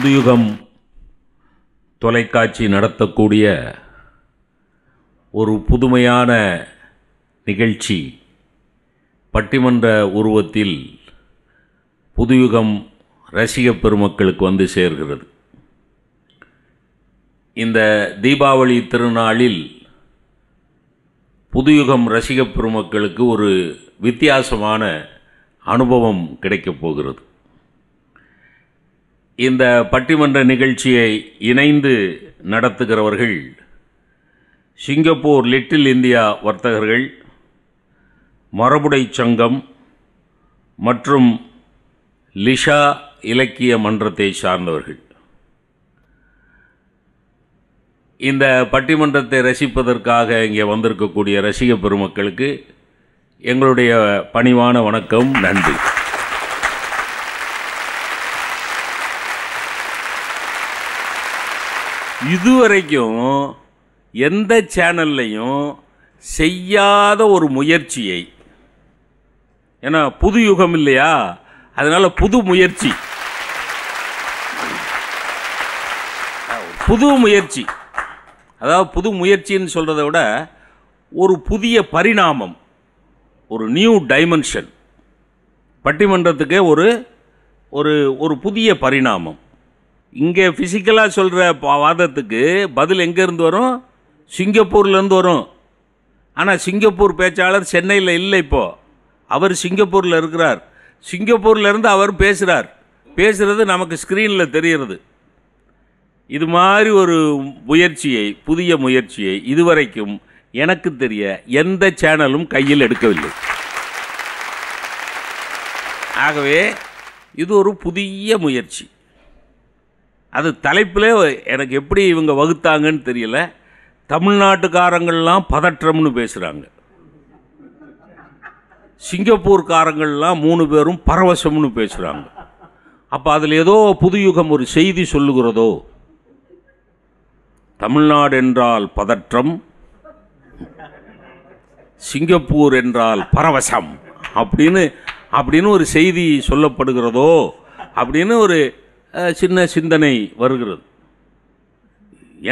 புதுயுகம் தொலைக்காட்சி நடத்தக்கூடிய ஒரு புதுமையான நிகழ்ச்சி பட்டிமன்ற உருவத்தில் புதுயுகம் ரசிக பெருமக்களுக்கு வந்து சேர்கிறது இந்த தீபாவளி திருநாளில் புதுயுகம் ரசிக பெருமக்களுக்கு ஒரு வித்தியாசமான அனுபவம் கிடைக்கப் போகிறது இந்த பட்டிமன்ற நிகழ்ச்சியை இணைந்து நடத்துகிறவர்கள் சிங்கப்பூர் லிட்டில் இந்தியா வர்த்தகர்கள் மரபுடை சங்கம் மற்றும் லிஷா இலக்கிய மன்றத்தை சார்ந்தவர்கள் இந்த பட்டிமன்றத்தை ரசிப்பதற்காக இங்கே வந்திருக்கக்கூடிய ரசிக பெருமக்களுக்கு எங்களுடைய பணிவான வணக்கம் நன்றி இதுவரைக்கும் எந்த சேனல்லையும் செய்யாத ஒரு முயற்சியை ஏன்னா புது யுகம் இல்லையா அதனால் புது முயற்சி புது முயற்சி அதாவது புது முயற்சின்னு சொல்கிறத விட ஒரு புதிய பரிணாமம் ஒரு நியூ டைமென்ஷன் பட்டிமன்றத்துக்கே ஒரு ஒரு ஒரு புதிய பரிணாமம் இங்கே ஃபிசிக்கலாக சொல்கிற வாதத்துக்கு பதில் எங்கேருந்து வரும் சிங்கப்பூர்லேருந்து வரும் ஆனால் சிங்கப்பூர் பேச்சாளர் சென்னையில் இல்லை இப்போது அவர் சிங்கப்பூரில் இருக்கிறார் சிங்கப்பூர்லேருந்து அவர் பேசுகிறார் பேசுகிறது நமக்கு ஸ்க்ரீனில் தெரிகிறது இது மாதிரி ஒரு முயற்சியை புதிய முயற்சியை இதுவரைக்கும் எனக்கு தெரிய எந்த சேனலும் கையில் எடுக்கவில்லை ஆகவே இது ஒரு புதிய முயற்சி அது தலைப்பில் எனக்கு எப்படி இவங்க வகுத்தாங்கன்னு தெரியல தமிழ்நாட்டுக்காரங்கள்லாம் பதற்றம்னு பேசுகிறாங்க சிங்கப்பூர்காரங்கள்லாம் மூணு பேரும் பரவசம்னு பேசுகிறாங்க அப்போ அதில் ஏதோ புதுயுகம் ஒரு செய்தி சொல்லுகிறதோ தமிழ்நாடு என்றால் பதற்றம் சிங்கப்பூர் என்றால் பரவசம் அப்படின்னு அப்படின்னு ஒரு செய்தி சொல்லப்படுகிறதோ அப்படின்னு ஒரு சின்ன சிந்தனை வருகிறது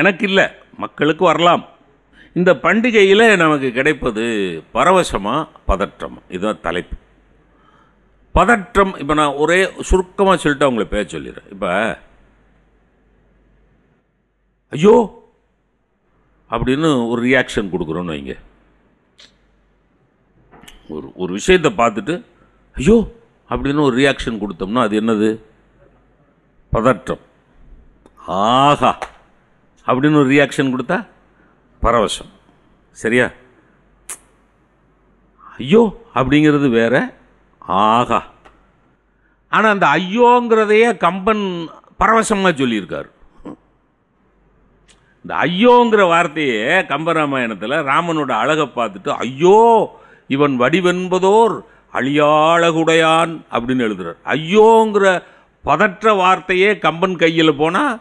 எனக்கு இல்லை மக்களுக்கு வரலாம் இந்த பண்டிகையில் நமக்கு கிடைப்பது பரவசமாக பதற்றம் இதுதான் தலைப்பு பதற்றம் இப்போ நான் ஒரே சுருக்கமாக சொல்லிட்டு அவங்கள பேச சொல்லிடுறேன் இப்போ ஐயோ அப்படின்னு ஒரு ரியாக்ஷன் கொடுக்குறோன்னு வைங்க ஒரு ஒரு விஷயத்தை பார்த்துட்டு ஐயோ அப்படின்னு ஒரு ரியாக்ஷன் கொடுத்தோம்னா அது என்னது பதற்றம் ஆஹா அப்படின்னு ஒரு ரியாக்ஷன் கொடுத்தா பரவசம் சரியா ஐயோ அப்படிங்கிறது வேற ஆஹா ஆனால் அந்த ஐயோங்கிறதையே கம்பன் பரவசமாக சொல்லியிருக்கார் இந்த ஐயோங்கிற வார்த்தையே கம்பராமாயணத்தில் ராமனோட அழகை பார்த்துட்டு ஐயோ இவன் வடிவென்பதோர் அழியாழகுடையான் அப்படின்னு எழுதுகிறார் ஐயோங்கிற பதற்ற வார்த்தையே கம்பன் கையில் போனால்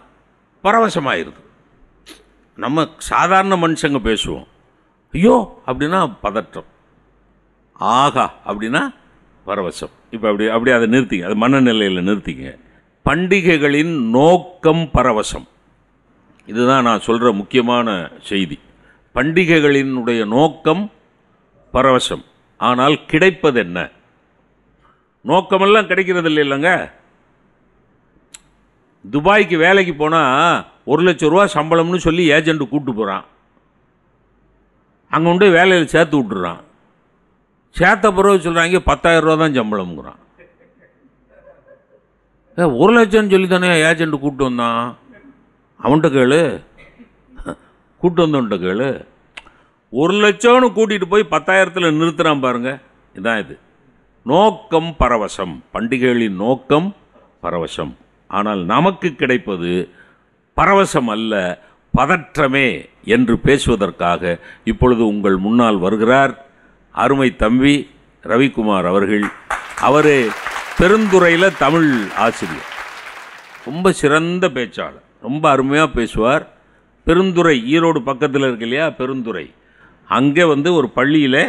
பரவசமாயிருது நம்ம சாதாரண மனுஷங்க பேசுவோம் ஐயோ அப்படின்னா பதற்றம் ஆகா அப்படின்னா பரவசம் இப்போ அப்படி அப்படியே அதை நிறுத்திங்க அது மனநிலையில் நிறுத்திங்க பண்டிகைகளின் நோக்கம் பரவசம் இதுதான் நான் சொல்கிற முக்கியமான செய்தி பண்டிகைகளினுடைய நோக்கம் பரவசம் ஆனால் கிடைப்பது என்ன நோக்கமெல்லாம் கிடைக்கிறது இல்லை இல்லைங்க துபாய்க்கு வேலைக்கு போனால் ஒரு லட்ச ரூபா சம்பளம்னு சொல்லி ஏஜெண்ட்டு கூப்பிட்டு போகிறான் அங்கே உண்டு வேலையில் சேர்த்து விட்டுறான் சேர்த்த பிறகு சொல்கிறாங்க பத்தாயிரம் ரூபா தான் சம்பளம்ங்கிறான் ஏ ஒரு லட்சம்னு சொல்லி தானே ஏஜெண்ட்டு கூப்பிட்டு வந்தான் அவன்கிட்ட கேளு கூப்பிட்டு வந்தவன்கிட்ட கேளு ஒரு லட்சம்னு கூட்டிகிட்டு போய் பத்தாயிரத்தில் நிறுத்துகிறான் பாருங்கள் இதான் இது நோக்கம் பரவசம் பண்டிகைகளின் நோக்கம் பரவசம் ஆனால் நமக்கு கிடைப்பது பரவசம் அல்ல பதற்றமே என்று பேசுவதற்காக இப்பொழுது உங்கள் முன்னால் வருகிறார் அருமை தம்பி ரவிக்குமார் அவர்கள் அவர் பெருந்துறையில் தமிழ் ஆசிரியர் ரொம்ப சிறந்த பேச்சாளர் ரொம்ப அருமையாக பேசுவார் பெருந்துறை ஈரோடு பக்கத்தில் இருக்கு இல்லையா பெருந்துறை அங்கே வந்து ஒரு பள்ளியில்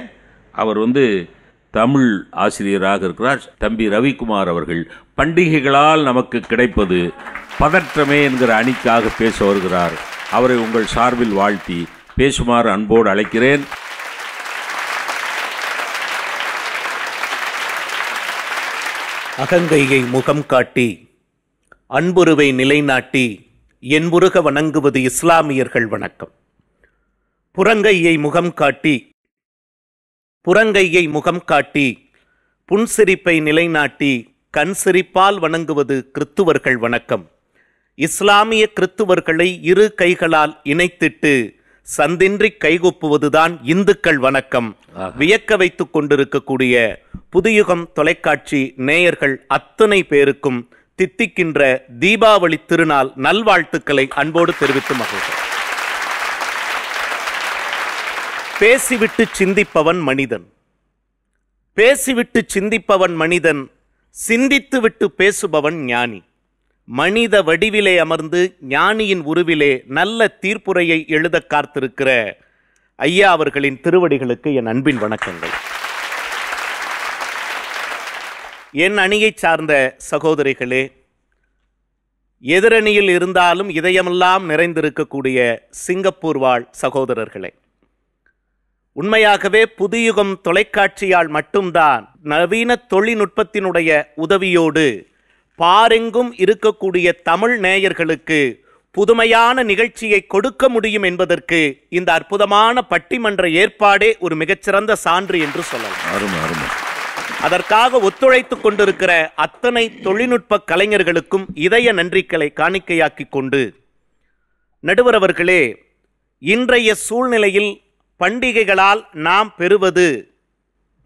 அவர் வந்து தமிழ் ஆசிரியராக இருக்கிறார் தம்பி ரவிக்குமார் அவர்கள் பண்டிகைகளால் நமக்கு கிடைப்பது பதற்றமே என்கிற அணிக்காக பேச வருகிறார் அவரை உங்கள் சார்பில் வாழ்த்தி பேசுமாறு அன்போடு அழைக்கிறேன் அகங்கையை முகம் காட்டி அன்புருவை நிலைநாட்டி என்புருக வணங்குவது இஸ்லாமியர்கள் வணக்கம் புறங்கையை முகம் காட்டி புறங்கையை முகம் காட்டி புன்சிரிப்பை நிலைநாட்டி கண் சிரிப்பால் வணங்குவது கிறித்துவர்கள் வணக்கம் இஸ்லாமிய கிறித்துவர்களை இரு கைகளால் இணைத்திட்டு சந்தின்றி கைகொப்புவதுதான் இந்துக்கள் வணக்கம் வியக்க வைத்துக் கொண்டிருக்கக்கூடிய புதியுகம் தொலைக்காட்சி நேயர்கள் அத்தனை பேருக்கும் தித்திக்கின்ற தீபாவளி திருநாள் நல்வாழ்த்துக்களை அன்போடு தெரிவித்து மகிழ்ச்சி பேசிவிட்டு சிந்திப்பவன் மனிதன் பேசிவிட்டு சிந்திப்பவன் மனிதன் சிந்தித்துவிட்டு பேசுபவன் ஞானி மனித வடிவிலே அமர்ந்து ஞானியின் உருவிலே நல்ல தீர்ப்புரையை எழுத காத்திருக்கிற ஐயா அவர்களின் திருவடிகளுக்கு என் அன்பின் வணக்கங்கள் என் அணியை சார்ந்த சகோதரிகளே எதிரணியில் இருந்தாலும் இதயமெல்லாம் நிறைந்திருக்கக்கூடிய சிங்கப்பூர் வாழ் சகோதரர்களே உண்மையாகவே புதியுகம் தொலைக்காட்சியால் மட்டும்தான் நவீன தொழில்நுட்பத்தினுடைய உதவியோடு பாரெங்கும் இருக்கக்கூடிய தமிழ் நேயர்களுக்கு புதுமையான நிகழ்ச்சியை கொடுக்க முடியும் என்பதற்கு இந்த அற்புதமான பட்டிமன்ற ஏற்பாடே ஒரு மிகச்சிறந்த சான்று என்று சொல்லலாம் அதற்காக ஒத்துழைத்து கொண்டிருக்கிற அத்தனை தொழில்நுட்ப கலைஞர்களுக்கும் இதய நன்றிகளை காணிக்கையாக்கி கொண்டு நடுவரவர்களே இன்றைய சூழ்நிலையில் பண்டிகைகளால் நாம் பெறுவது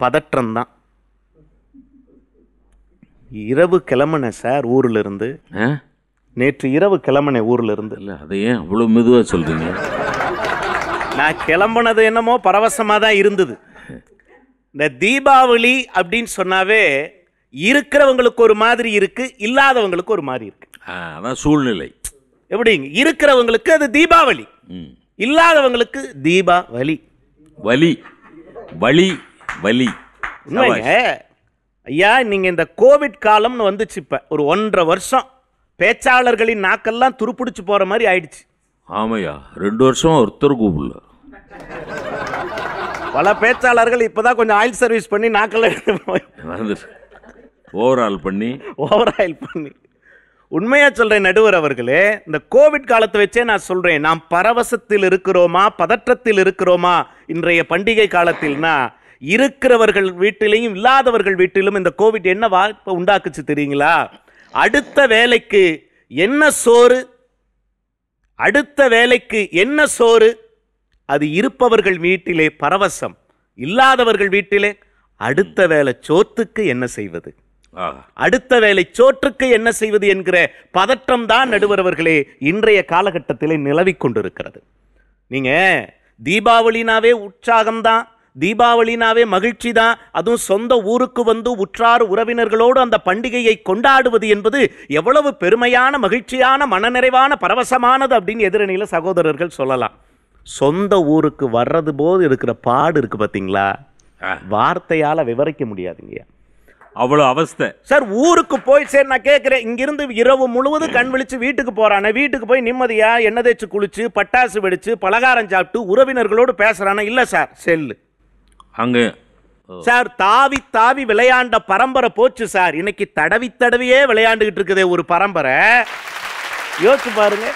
பதற்றம்தான் இரவு கிளம்பினேன் சார் ஊரில் இருந்து நேற்று இரவு கிளம்பின ஊரில் இருந்து இல்லை அதை ஏன் அவ்வளோ மெதுவாக சொல்கிறீங்க நான் கிளம்புனது என்னமோ பரவசமாக தான் இருந்தது இந்த தீபாவளி அப்படின்னு சொன்னாவே இருக்கிறவங்களுக்கு ஒரு மாதிரி இருக்கு இல்லாதவங்களுக்கு ஒரு மாதிரி இருக்கு அதான் சூழ்நிலை எப்படிங்க இருக்கிறவங்களுக்கு அது தீபாவளி இல்லாதவங்களுக்கு தீபா வலி வலி வலி வலி ஐயா நீங்கள் இந்த கோவிட் காலம்னு வந்துச்சு இப்போ ஒரு ஒன்றரை வருஷம் பேச்சாளர்களின் நாக்கெல்லாம் துருப்பிடிச்சு போகிற மாதிரி ஆயிடுச்சு ஆமையா ரெண்டு வருஷம் ஒருத்தர் கூப்பிடல பல பேச்சாளர்கள் இப்பதான் கொஞ்சம் ஆயில் சர்வீஸ் பண்ணி நாக்கெல்லாம் ஓவர் ஆல் பண்ணி ஓவர் ஆயில் பண்ணி உண்மையாக சொல்கிறேன் நடுவர் அவர்களே இந்த கோவிட் காலத்தை வச்சே நான் சொல்கிறேன் நாம் பரவசத்தில் இருக்கிறோமா பதற்றத்தில் இருக்கிறோமா இன்றைய பண்டிகை காலத்தில்னா இருக்கிறவர்கள் வீட்டிலையும் இல்லாதவர்கள் வீட்டிலும் இந்த கோவிட் என்ன வாய்ப்பை உண்டாக்குச்சு தெரியுங்களா அடுத்த வேலைக்கு என்ன சோறு அடுத்த வேலைக்கு என்ன சோறு அது இருப்பவர்கள் வீட்டிலே பரவசம் இல்லாதவர்கள் வீட்டிலே அடுத்த வேலை சோத்துக்கு என்ன செய்வது அடுத்த வேலை சோற்றுக்கு என்ன செய்வது என்கிற பதற்றம் தான் நடுவரவர்களே இன்றைய காலகட்டத்திலே நிலவி கொண்டிருக்கிறது நீங்க தீபாவளினாவே உற்சாகம்தான் தீபாவளினாவே மகிழ்ச்சி தான் அதுவும் சொந்த ஊருக்கு வந்து உற்றார் உறவினர்களோடு அந்த பண்டிகையை கொண்டாடுவது என்பது எவ்வளவு பெருமையான மகிழ்ச்சியான மனநிறைவான பரவசமானது அப்படின்னு எதிரணியில் சகோதரர்கள் சொல்லலாம் சொந்த ஊருக்கு வர்றது போது இருக்கிற பாடு இருக்கு பார்த்தீங்களா வார்த்தையால் விவரிக்க முடியாதுங்கய்யா அவ்வளோ அவஸ்தை சார் ஊருக்கு போய் சரி நான் கேட்குறேன் இங்கிருந்து இரவு முழுவதும் கண் விழிச்சு வீட்டுக்கு போகிறானே வீட்டுக்கு போய் நிம்மதியாக எண்ணெய் தேய்ச்சி குளிச்சு பட்டாசு வெடிச்சு பலகாரம் சாப்பிட்டு உறவினர்களோடு பேசுகிறானே இல்லை சார் செல்லு அங்கே சார் தாவி தாவி விளையாண்ட பரம்பரை போச்சு சார் இன்னைக்கு தடவி தடவியே விளையாண்டுகிட்டு இருக்குதே ஒரு பரம்பரை யோசிச்சு பாருங்க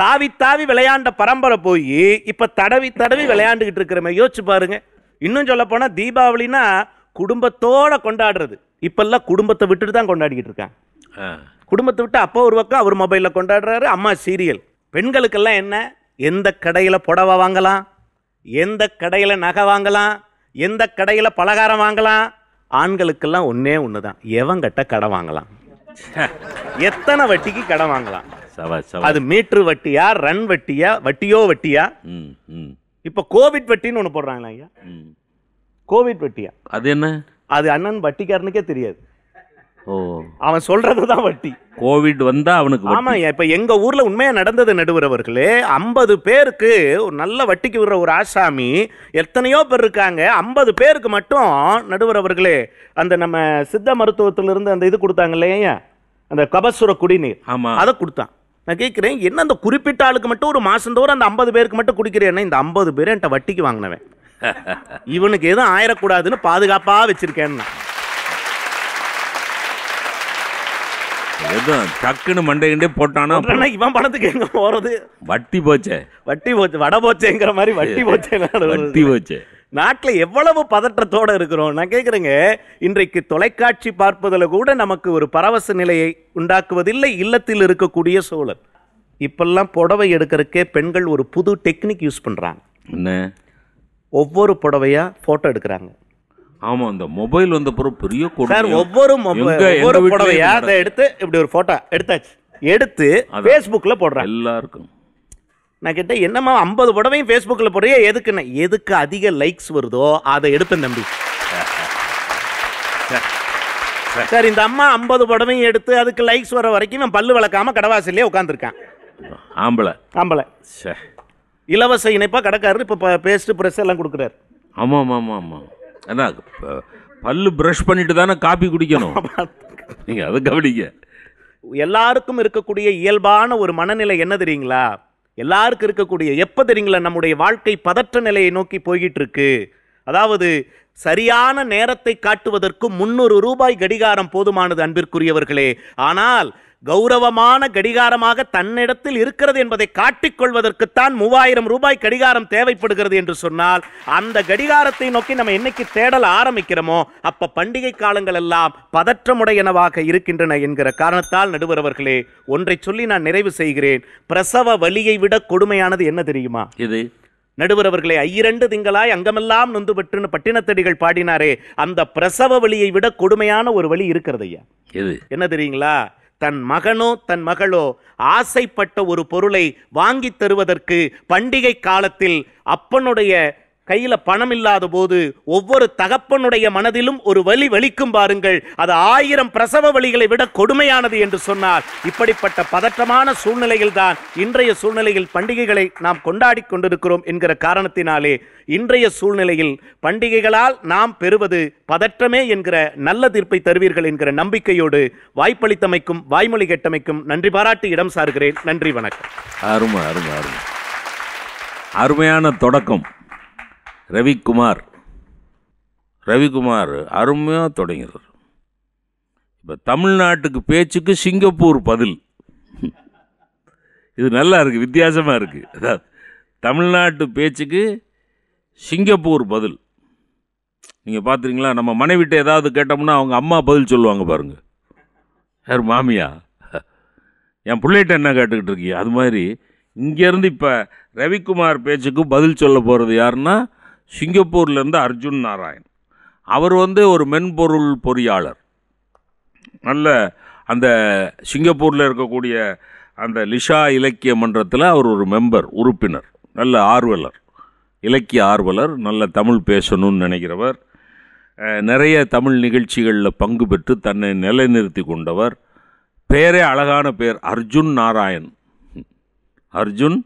தாவி தாவி விளையாண்ட பரம்பரை போய் இப்போ தடவி தடவி விளையாண்டுகிட்டு இருக்கிறமே யோசிச்சு பாருங்க இன்னும் சொல்ல போனால் தீபாவளினா குடும்பத்தோட கொண்டாடுறது இப்பெல்லாம் குடும்பத்தை விட்டுட்டு தான் கொண்டாடிக்கிட்டு இருக்கேன் குடும்பத்தை விட்டு அப்போ ஒரு பக்கம் அவர் மொபைலில் கொண்டாடுறாரு அம்மா சீரியல் பெண்களுக்கெல்லாம் என்ன எந்த கடையில் புடவை வாங்கலாம் எந்த கடையில் நகை வாங்கலாம் எந்த கடையில் பலகாரம் வாங்கலாம் ஆண்களுக்கெல்லாம் ஒன்றே ஒன்று தான் எவங்கிட்ட கடை வாங்கலாம் எத்தனை வட்டிக்கு கடை வாங்கலாம் அது மீட்ரு வட்டியா ரன் வட்டியா வட்டியோ வட்டியா இப்போ கோவிட் வட்டின்னு ஒன்று போடுறாங்களா ஐயா கோவிட் வட்டியா அது என்ன அது அண்ணன் வட்டிக்காரனுக்கே தெரியாது ஓ அவன் சொல்றது தான் வட்டி கோவிட் வந்தா அவனுக்கு ஆமா இப்ப எங்க ஊர்ல உண்மையா நடந்தது நடுவுறவர்களே ஐம்பது பேருக்கு ஒரு நல்ல வட்டிக்கு விடுற ஒரு ஆசாமி எத்தனையோ பேர் இருக்காங்க ஐம்பது பேருக்கு மட்டும் நடுவரவர்களே அந்த நம்ம சித்த மருத்துவத்திலிருந்து அந்த இது கொடுத்தாங்க இல்லையா அந்த கபசுர குடிநீர் ஆமா அதை கொடுத்தான் நான் கேட்குறேன் என்ன அந்த குறிப்பிட்ட ஆளுக்கு மட்டும் ஒரு மாதந்தோறும் அந்த ஐம்பது பேருக்கு மட்டும் குடிக்கிறேன்னா இந்த ஐம்பது பேர் என்கிட்ட வட்டிக்கு வாங்கினவன் இவனுக்கு எதுவும் ஆயிடக்கூடாதுன்னு பாதுகாப்பா வச்சிருக்கேன் பணத்துக்கு வட்டி போச்சே வட்டி போச்சேங்கிற மாதிரி வட்டி வட்டி போச்சே எவ்வளவு இருக்கிறோம் நான் இன்றைக்கு தொலைக்காட்சி பார்ப்பதில் கூட நமக்கு ஒரு பரவச நிலையை உண்டாக்குவதில்லை இல்லத்தில் இருக்கக்கூடிய சூழல் இப்பெல்லாம் புடவை எடுக்கிறதுக்கே பெண்கள் ஒரு புது டெக்னிக் யூஸ் பண்றாங்க என்ன ஒவ்வொரு புடவையாக ஃபோட்டோ எடுக்கிறாங்க ஆமாம் இந்த மொபைல் வந்த பிறகு பெரிய சார் ஒவ்வொரு ஒவ்வொரு புடவையா அதை எடுத்து இப்படி ஒரு ஃபோட்டோ எடுத்தாச்சு எடுத்து ஃபேஸ்புக்கில் போடுறேன் எல்லாருக்கும் நான் கேட்டேன் என்னம்மா ஐம்பது புடவையும் ஃபேஸ்புக்கில் போடுறியா எதுக்குன்னு எதுக்கு அதிக லைக்ஸ் வருதோ அதை எடுப்பேன் தம்பி சார் இந்த அம்மா ஐம்பது புடவையும் எடுத்து அதுக்கு லைக்ஸ் வர வரைக்கும் நான் பல்லு வளர்க்காம கடவாசிலே உட்காந்துருக்கேன் ஆம்பளை ஆம்பளை சார் இலவச இணைப்பாக கடைக்காரர் இப்போ பேஸ்ட்டு ப்ரெஷ் எல்லாம் கொடுக்குறாரு ஆமாம் ஆமாம் ஆமாம் அதான் பல்லு ப்ரஷ் பண்ணிட்டு தானே காப்பி குடிக்கணும் நீங்கள் அதை கவனிங்க எல்லாருக்கும் இருக்கக்கூடிய இயல்பான ஒரு மனநிலை என்ன தெரியுங்களா எல்லாருக்கும் இருக்கக்கூடிய எப்போ தெரியுங்களா நம்முடைய வாழ்க்கை பதற்ற நிலையை நோக்கி போய்கிட்டு இருக்கு அதாவது சரியான நேரத்தை காட்டுவதற்கு முன்னூறு ரூபாய் கடிகாரம் போதுமானது அன்பிற்குரியவர்களே ஆனால் கௌரவமான கடிகாரமாக தன்னிடத்தில் இருக்கிறது என்பதை காட்டிக்கொள்வதற்குத்தான் மூவாயிரம் ரூபாய் கடிகாரம் தேவைப்படுகிறது என்று சொன்னால் அந்த கடிகாரத்தை நோக்கி நம்ம என்னைக்கு தேடல் ஆரம்பிக்கிறோமோ அப்ப பண்டிகை காலங்கள் எல்லாம் பதற்றமுடையனவாக இருக்கின்றன என்கிற காரணத்தால் நடுவரவர்களே ஒன்றை சொல்லி நான் நிறைவு செய்கிறேன் பிரசவ வலியை விட கொடுமையானது என்ன தெரியுமா இது நடுவரவர்களே ஐயிரண்டு திங்களாய் அங்கமெல்லாம் நொந்து பெற்று பட்டினத்தடிகள் பாடினாரே அந்த பிரசவ வழியை விட கொடுமையான ஒரு வழி இருக்கிறது ஐயா என்ன தெரியுங்களா தன் மகனோ தன் மகளோ ஆசைப்பட்ட ஒரு பொருளை வாங்கி தருவதற்கு பண்டிகை காலத்தில் அப்பனுடைய கையில் பணம் இல்லாத போது ஒவ்வொரு தகப்பனுடைய மனதிலும் ஒரு வலி வலிக்கும் பாருங்கள் அது ஆயிரம் பிரசவ வழிகளை விட கொடுமையானது என்று சொன்னார் இப்படிப்பட்ட பதற்றமான சூழ்நிலையில் தான் இன்றைய சூழ்நிலையில் பண்டிகைகளை நாம் கொண்டாடி கொண்டிருக்கிறோம் என்கிற காரணத்தினாலே இன்றைய சூழ்நிலையில் பண்டிகைகளால் நாம் பெறுவது பதற்றமே என்கிற நல்ல தீர்ப்பை தருவீர்கள் என்கிற நம்பிக்கையோடு வாய்ப்பளித்தமைக்கும் வாய்மொழி கெட்டமைக்கும் நன்றி பாராட்டி இடம் சாருகிறேன் நன்றி வணக்கம் அருமை அருமை அருமை அருமையான தொடக்கம் ரவிக்குமார் ரவிக்குமார் அருமையாக தொடங்கிறார் இப்போ தமிழ்நாட்டுக்கு பேச்சுக்கு சிங்கப்பூர் பதில் இது நல்லா இருக்குது வித்தியாசமாக இருக்குது அதாவது தமிழ்நாட்டு பேச்சுக்கு சிங்கப்பூர் பதில் நீங்கள் பார்த்துறீங்களா நம்ம மனைவிட்ட ஏதாவது கேட்டோம்னா அவங்க அம்மா பதில் சொல்லுவாங்க பாருங்கள் யார் மாமியா என் பிள்ளைகிட்ட என்ன கேட்டுக்கிட்டு இருக்கீங்க அது மாதிரி இங்கேருந்து இப்போ ரவிக்குமார் பேச்சுக்கு பதில் சொல்ல போகிறது யாருன்னா சிங்கப்பூர்லேருந்து அர்ஜுன் நாராயண் அவர் வந்து ஒரு மென்பொருள் பொறியாளர் நல்ல அந்த சிங்கப்பூரில் இருக்கக்கூடிய அந்த லிஷா இலக்கிய மன்றத்தில் அவர் ஒரு மெம்பர் உறுப்பினர் நல்ல ஆர்வலர் இலக்கிய ஆர்வலர் நல்ல தமிழ் பேசணும்னு நினைக்கிறவர் நிறைய தமிழ் நிகழ்ச்சிகளில் பங்கு பெற்று தன்னை நிலைநிறுத்தி கொண்டவர் பேரே அழகான பேர் அர்ஜுன் நாராயண் அர்ஜுன்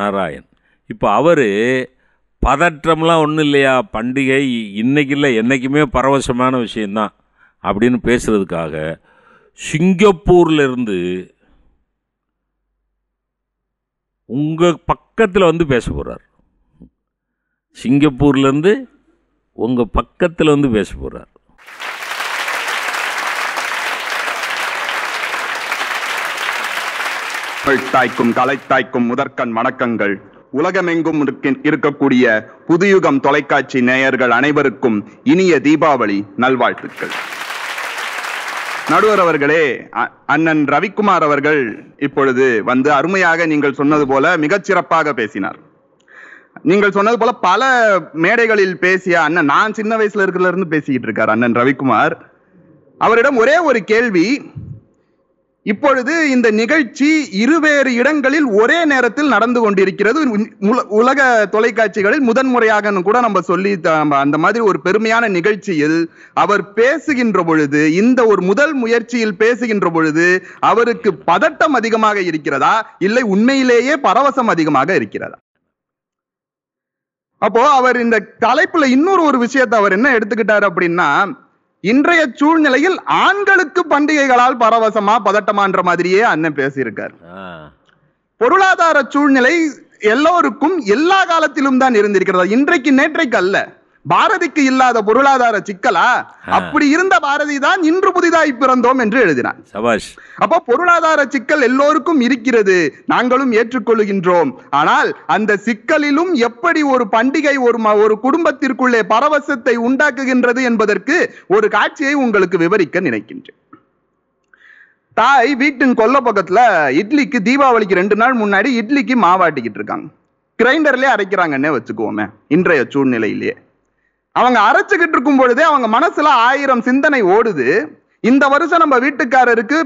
நாராயண் இப்போ அவர் பதற்றம்லாம் ஒன்றும் இல்லையா பண்டிகை இன்றைக்கி இல்லை என்றைக்குமே பரவசமான விஷயந்தான் அப்படின்னு பேசுகிறதுக்காக சிங்கப்பூர்லேருந்து உங்கள் பக்கத்தில் வந்து பேச போகிறார் சிங்கப்பூர்லேருந்து உங்கள் பக்கத்தில் வந்து பேச போகிறார் தாய்க்கும் கலைத்தாய்க்கும் முதற்கண் வணக்கங்கள் உலகமெங்கும் இருக்கக்கூடிய புதுயுகம் தொலைக்காட்சி நேயர்கள் அனைவருக்கும் இனிய தீபாவளி நல்வாழ்த்துக்கள் நடுவர் அவர்களே அண்ணன் ரவிக்குமார் அவர்கள் இப்பொழுது வந்து அருமையாக நீங்கள் சொன்னது போல மிகச் சிறப்பாக பேசினார் நீங்கள் சொன்னது போல பல மேடைகளில் பேசிய அண்ணன் நான் சின்ன வயசுல இருக்கிறதுல இருந்து பேசிக்கிட்டு இருக்கார் அண்ணன் ரவிக்குமார் அவரிடம் ஒரே ஒரு கேள்வி இப்பொழுது இந்த நிகழ்ச்சி இருவேறு இடங்களில் ஒரே நேரத்தில் நடந்து கொண்டிருக்கிறது உலக தொலைக்காட்சிகளில் முதன்முறையாக கூட நம்ம சொல்லி அந்த மாதிரி ஒரு பெருமையான நிகழ்ச்சியில் அவர் பேசுகின்ற பொழுது இந்த ஒரு முதல் முயற்சியில் பேசுகின்ற பொழுது அவருக்கு பதட்டம் அதிகமாக இருக்கிறதா இல்லை உண்மையிலேயே பரவசம் அதிகமாக இருக்கிறதா அப்போ அவர் இந்த தலைப்புல இன்னொரு ஒரு விஷயத்தை அவர் என்ன எடுத்துக்கிட்டார் அப்படின்னா இன்றைய சூழ்நிலையில் ஆண்களுக்கு பண்டிகைகளால் பரவசமா பதட்டமான்ற மாதிரியே அண்ணன் பேசியிருக்காரு பொருளாதார சூழ்நிலை எல்லோருக்கும் எல்லா காலத்திலும் தான் இருந்திருக்கிறதா இன்றைக்கு நேற்றைக்கு அல்ல பாரதிக்கு இல்லாத பொருளாதார சிக்கலா அப்படி இருந்த பாரதி தான் இன்று புதிதாய் பிறந்தோம் என்று எழுதினார் அப்போ பொருளாதார சிக்கல் எல்லோருக்கும் இருக்கிறது நாங்களும் ஏற்றுக்கொள்கின்றோம் ஆனால் அந்த சிக்கலிலும் எப்படி ஒரு பண்டிகை ஒரு ஒரு குடும்பத்திற்குள்ளே பரவசத்தை உண்டாக்குகின்றது என்பதற்கு ஒரு காட்சியை உங்களுக்கு விவரிக்க நினைக்கின்றேன் தாய் வீட்டின் கொல்ல பக்கத்துல இட்லிக்கு தீபாவளிக்கு ரெண்டு நாள் முன்னாடி இட்லிக்கு மாவாட்டிக்கிட்டு இருக்காங்க கிரைண்டர்லயே அரைக்கிறாங்கன்னே வச்சுக்குவோமே இன்றைய சூழ்நிலையிலேயே அவங்க அரைச்சுக்கிட்டு இருக்கும் பொழுதே அவங்க மனசுல ஆயிரம் சிந்தனை ஓடுது இந்த வருஷம் நம்ம வீட்டுக்காரருக்கு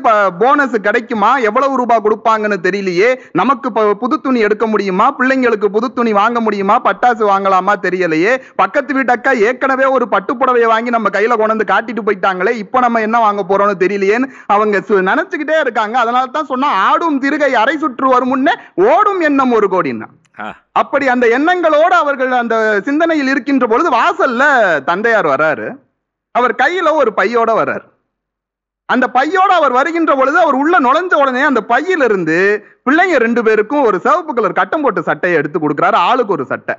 போனஸ் கிடைக்குமா எவ்வளவு ரூபாய் கொடுப்பாங்கன்னு தெரியலையே நமக்கு புது துணி எடுக்க முடியுமா பிள்ளைங்களுக்கு புது துணி வாங்க முடியுமா பட்டாசு வாங்கலாமா தெரியலையே பக்கத்து வீட்டு அக்கா ஏற்கனவே ஒரு பட்டு புடவையை வாங்கி நம்ம கையில கொண்டு காட்டிட்டு போயிட்டாங்களே இப்போ நம்ம என்ன வாங்க போறோம்னு தெரியலையேன்னு அவங்க நினைச்சுக்கிட்டே இருக்காங்க அதனால தான் சொன்னா ஆடும் திருகை அரை சுற்று வரும் முன்னே ஓடும் எண்ணம் ஒரு கோடின்னா அப்படி அந்த எண்ணங்களோடு அவர்கள் அந்த சிந்தனையில் இருக்கின்ற பொழுது வாசல்ல தந்தையார் வர்றாரு அவர் கையில ஒரு பையோட வர்றார் அந்த பையோட அவர் வருகின்ற பொழுது அவர் உள்ள நுழைஞ்ச உடனே அந்த பையிலிருந்து பிள்ளைங்க ரெண்டு பேருக்கும் ஒரு சிவப்பு கலர் கட்டம் போட்டு சட்டையை எடுத்து கொடுக்குறாரு ஆளுக்கு ஒரு சட்டை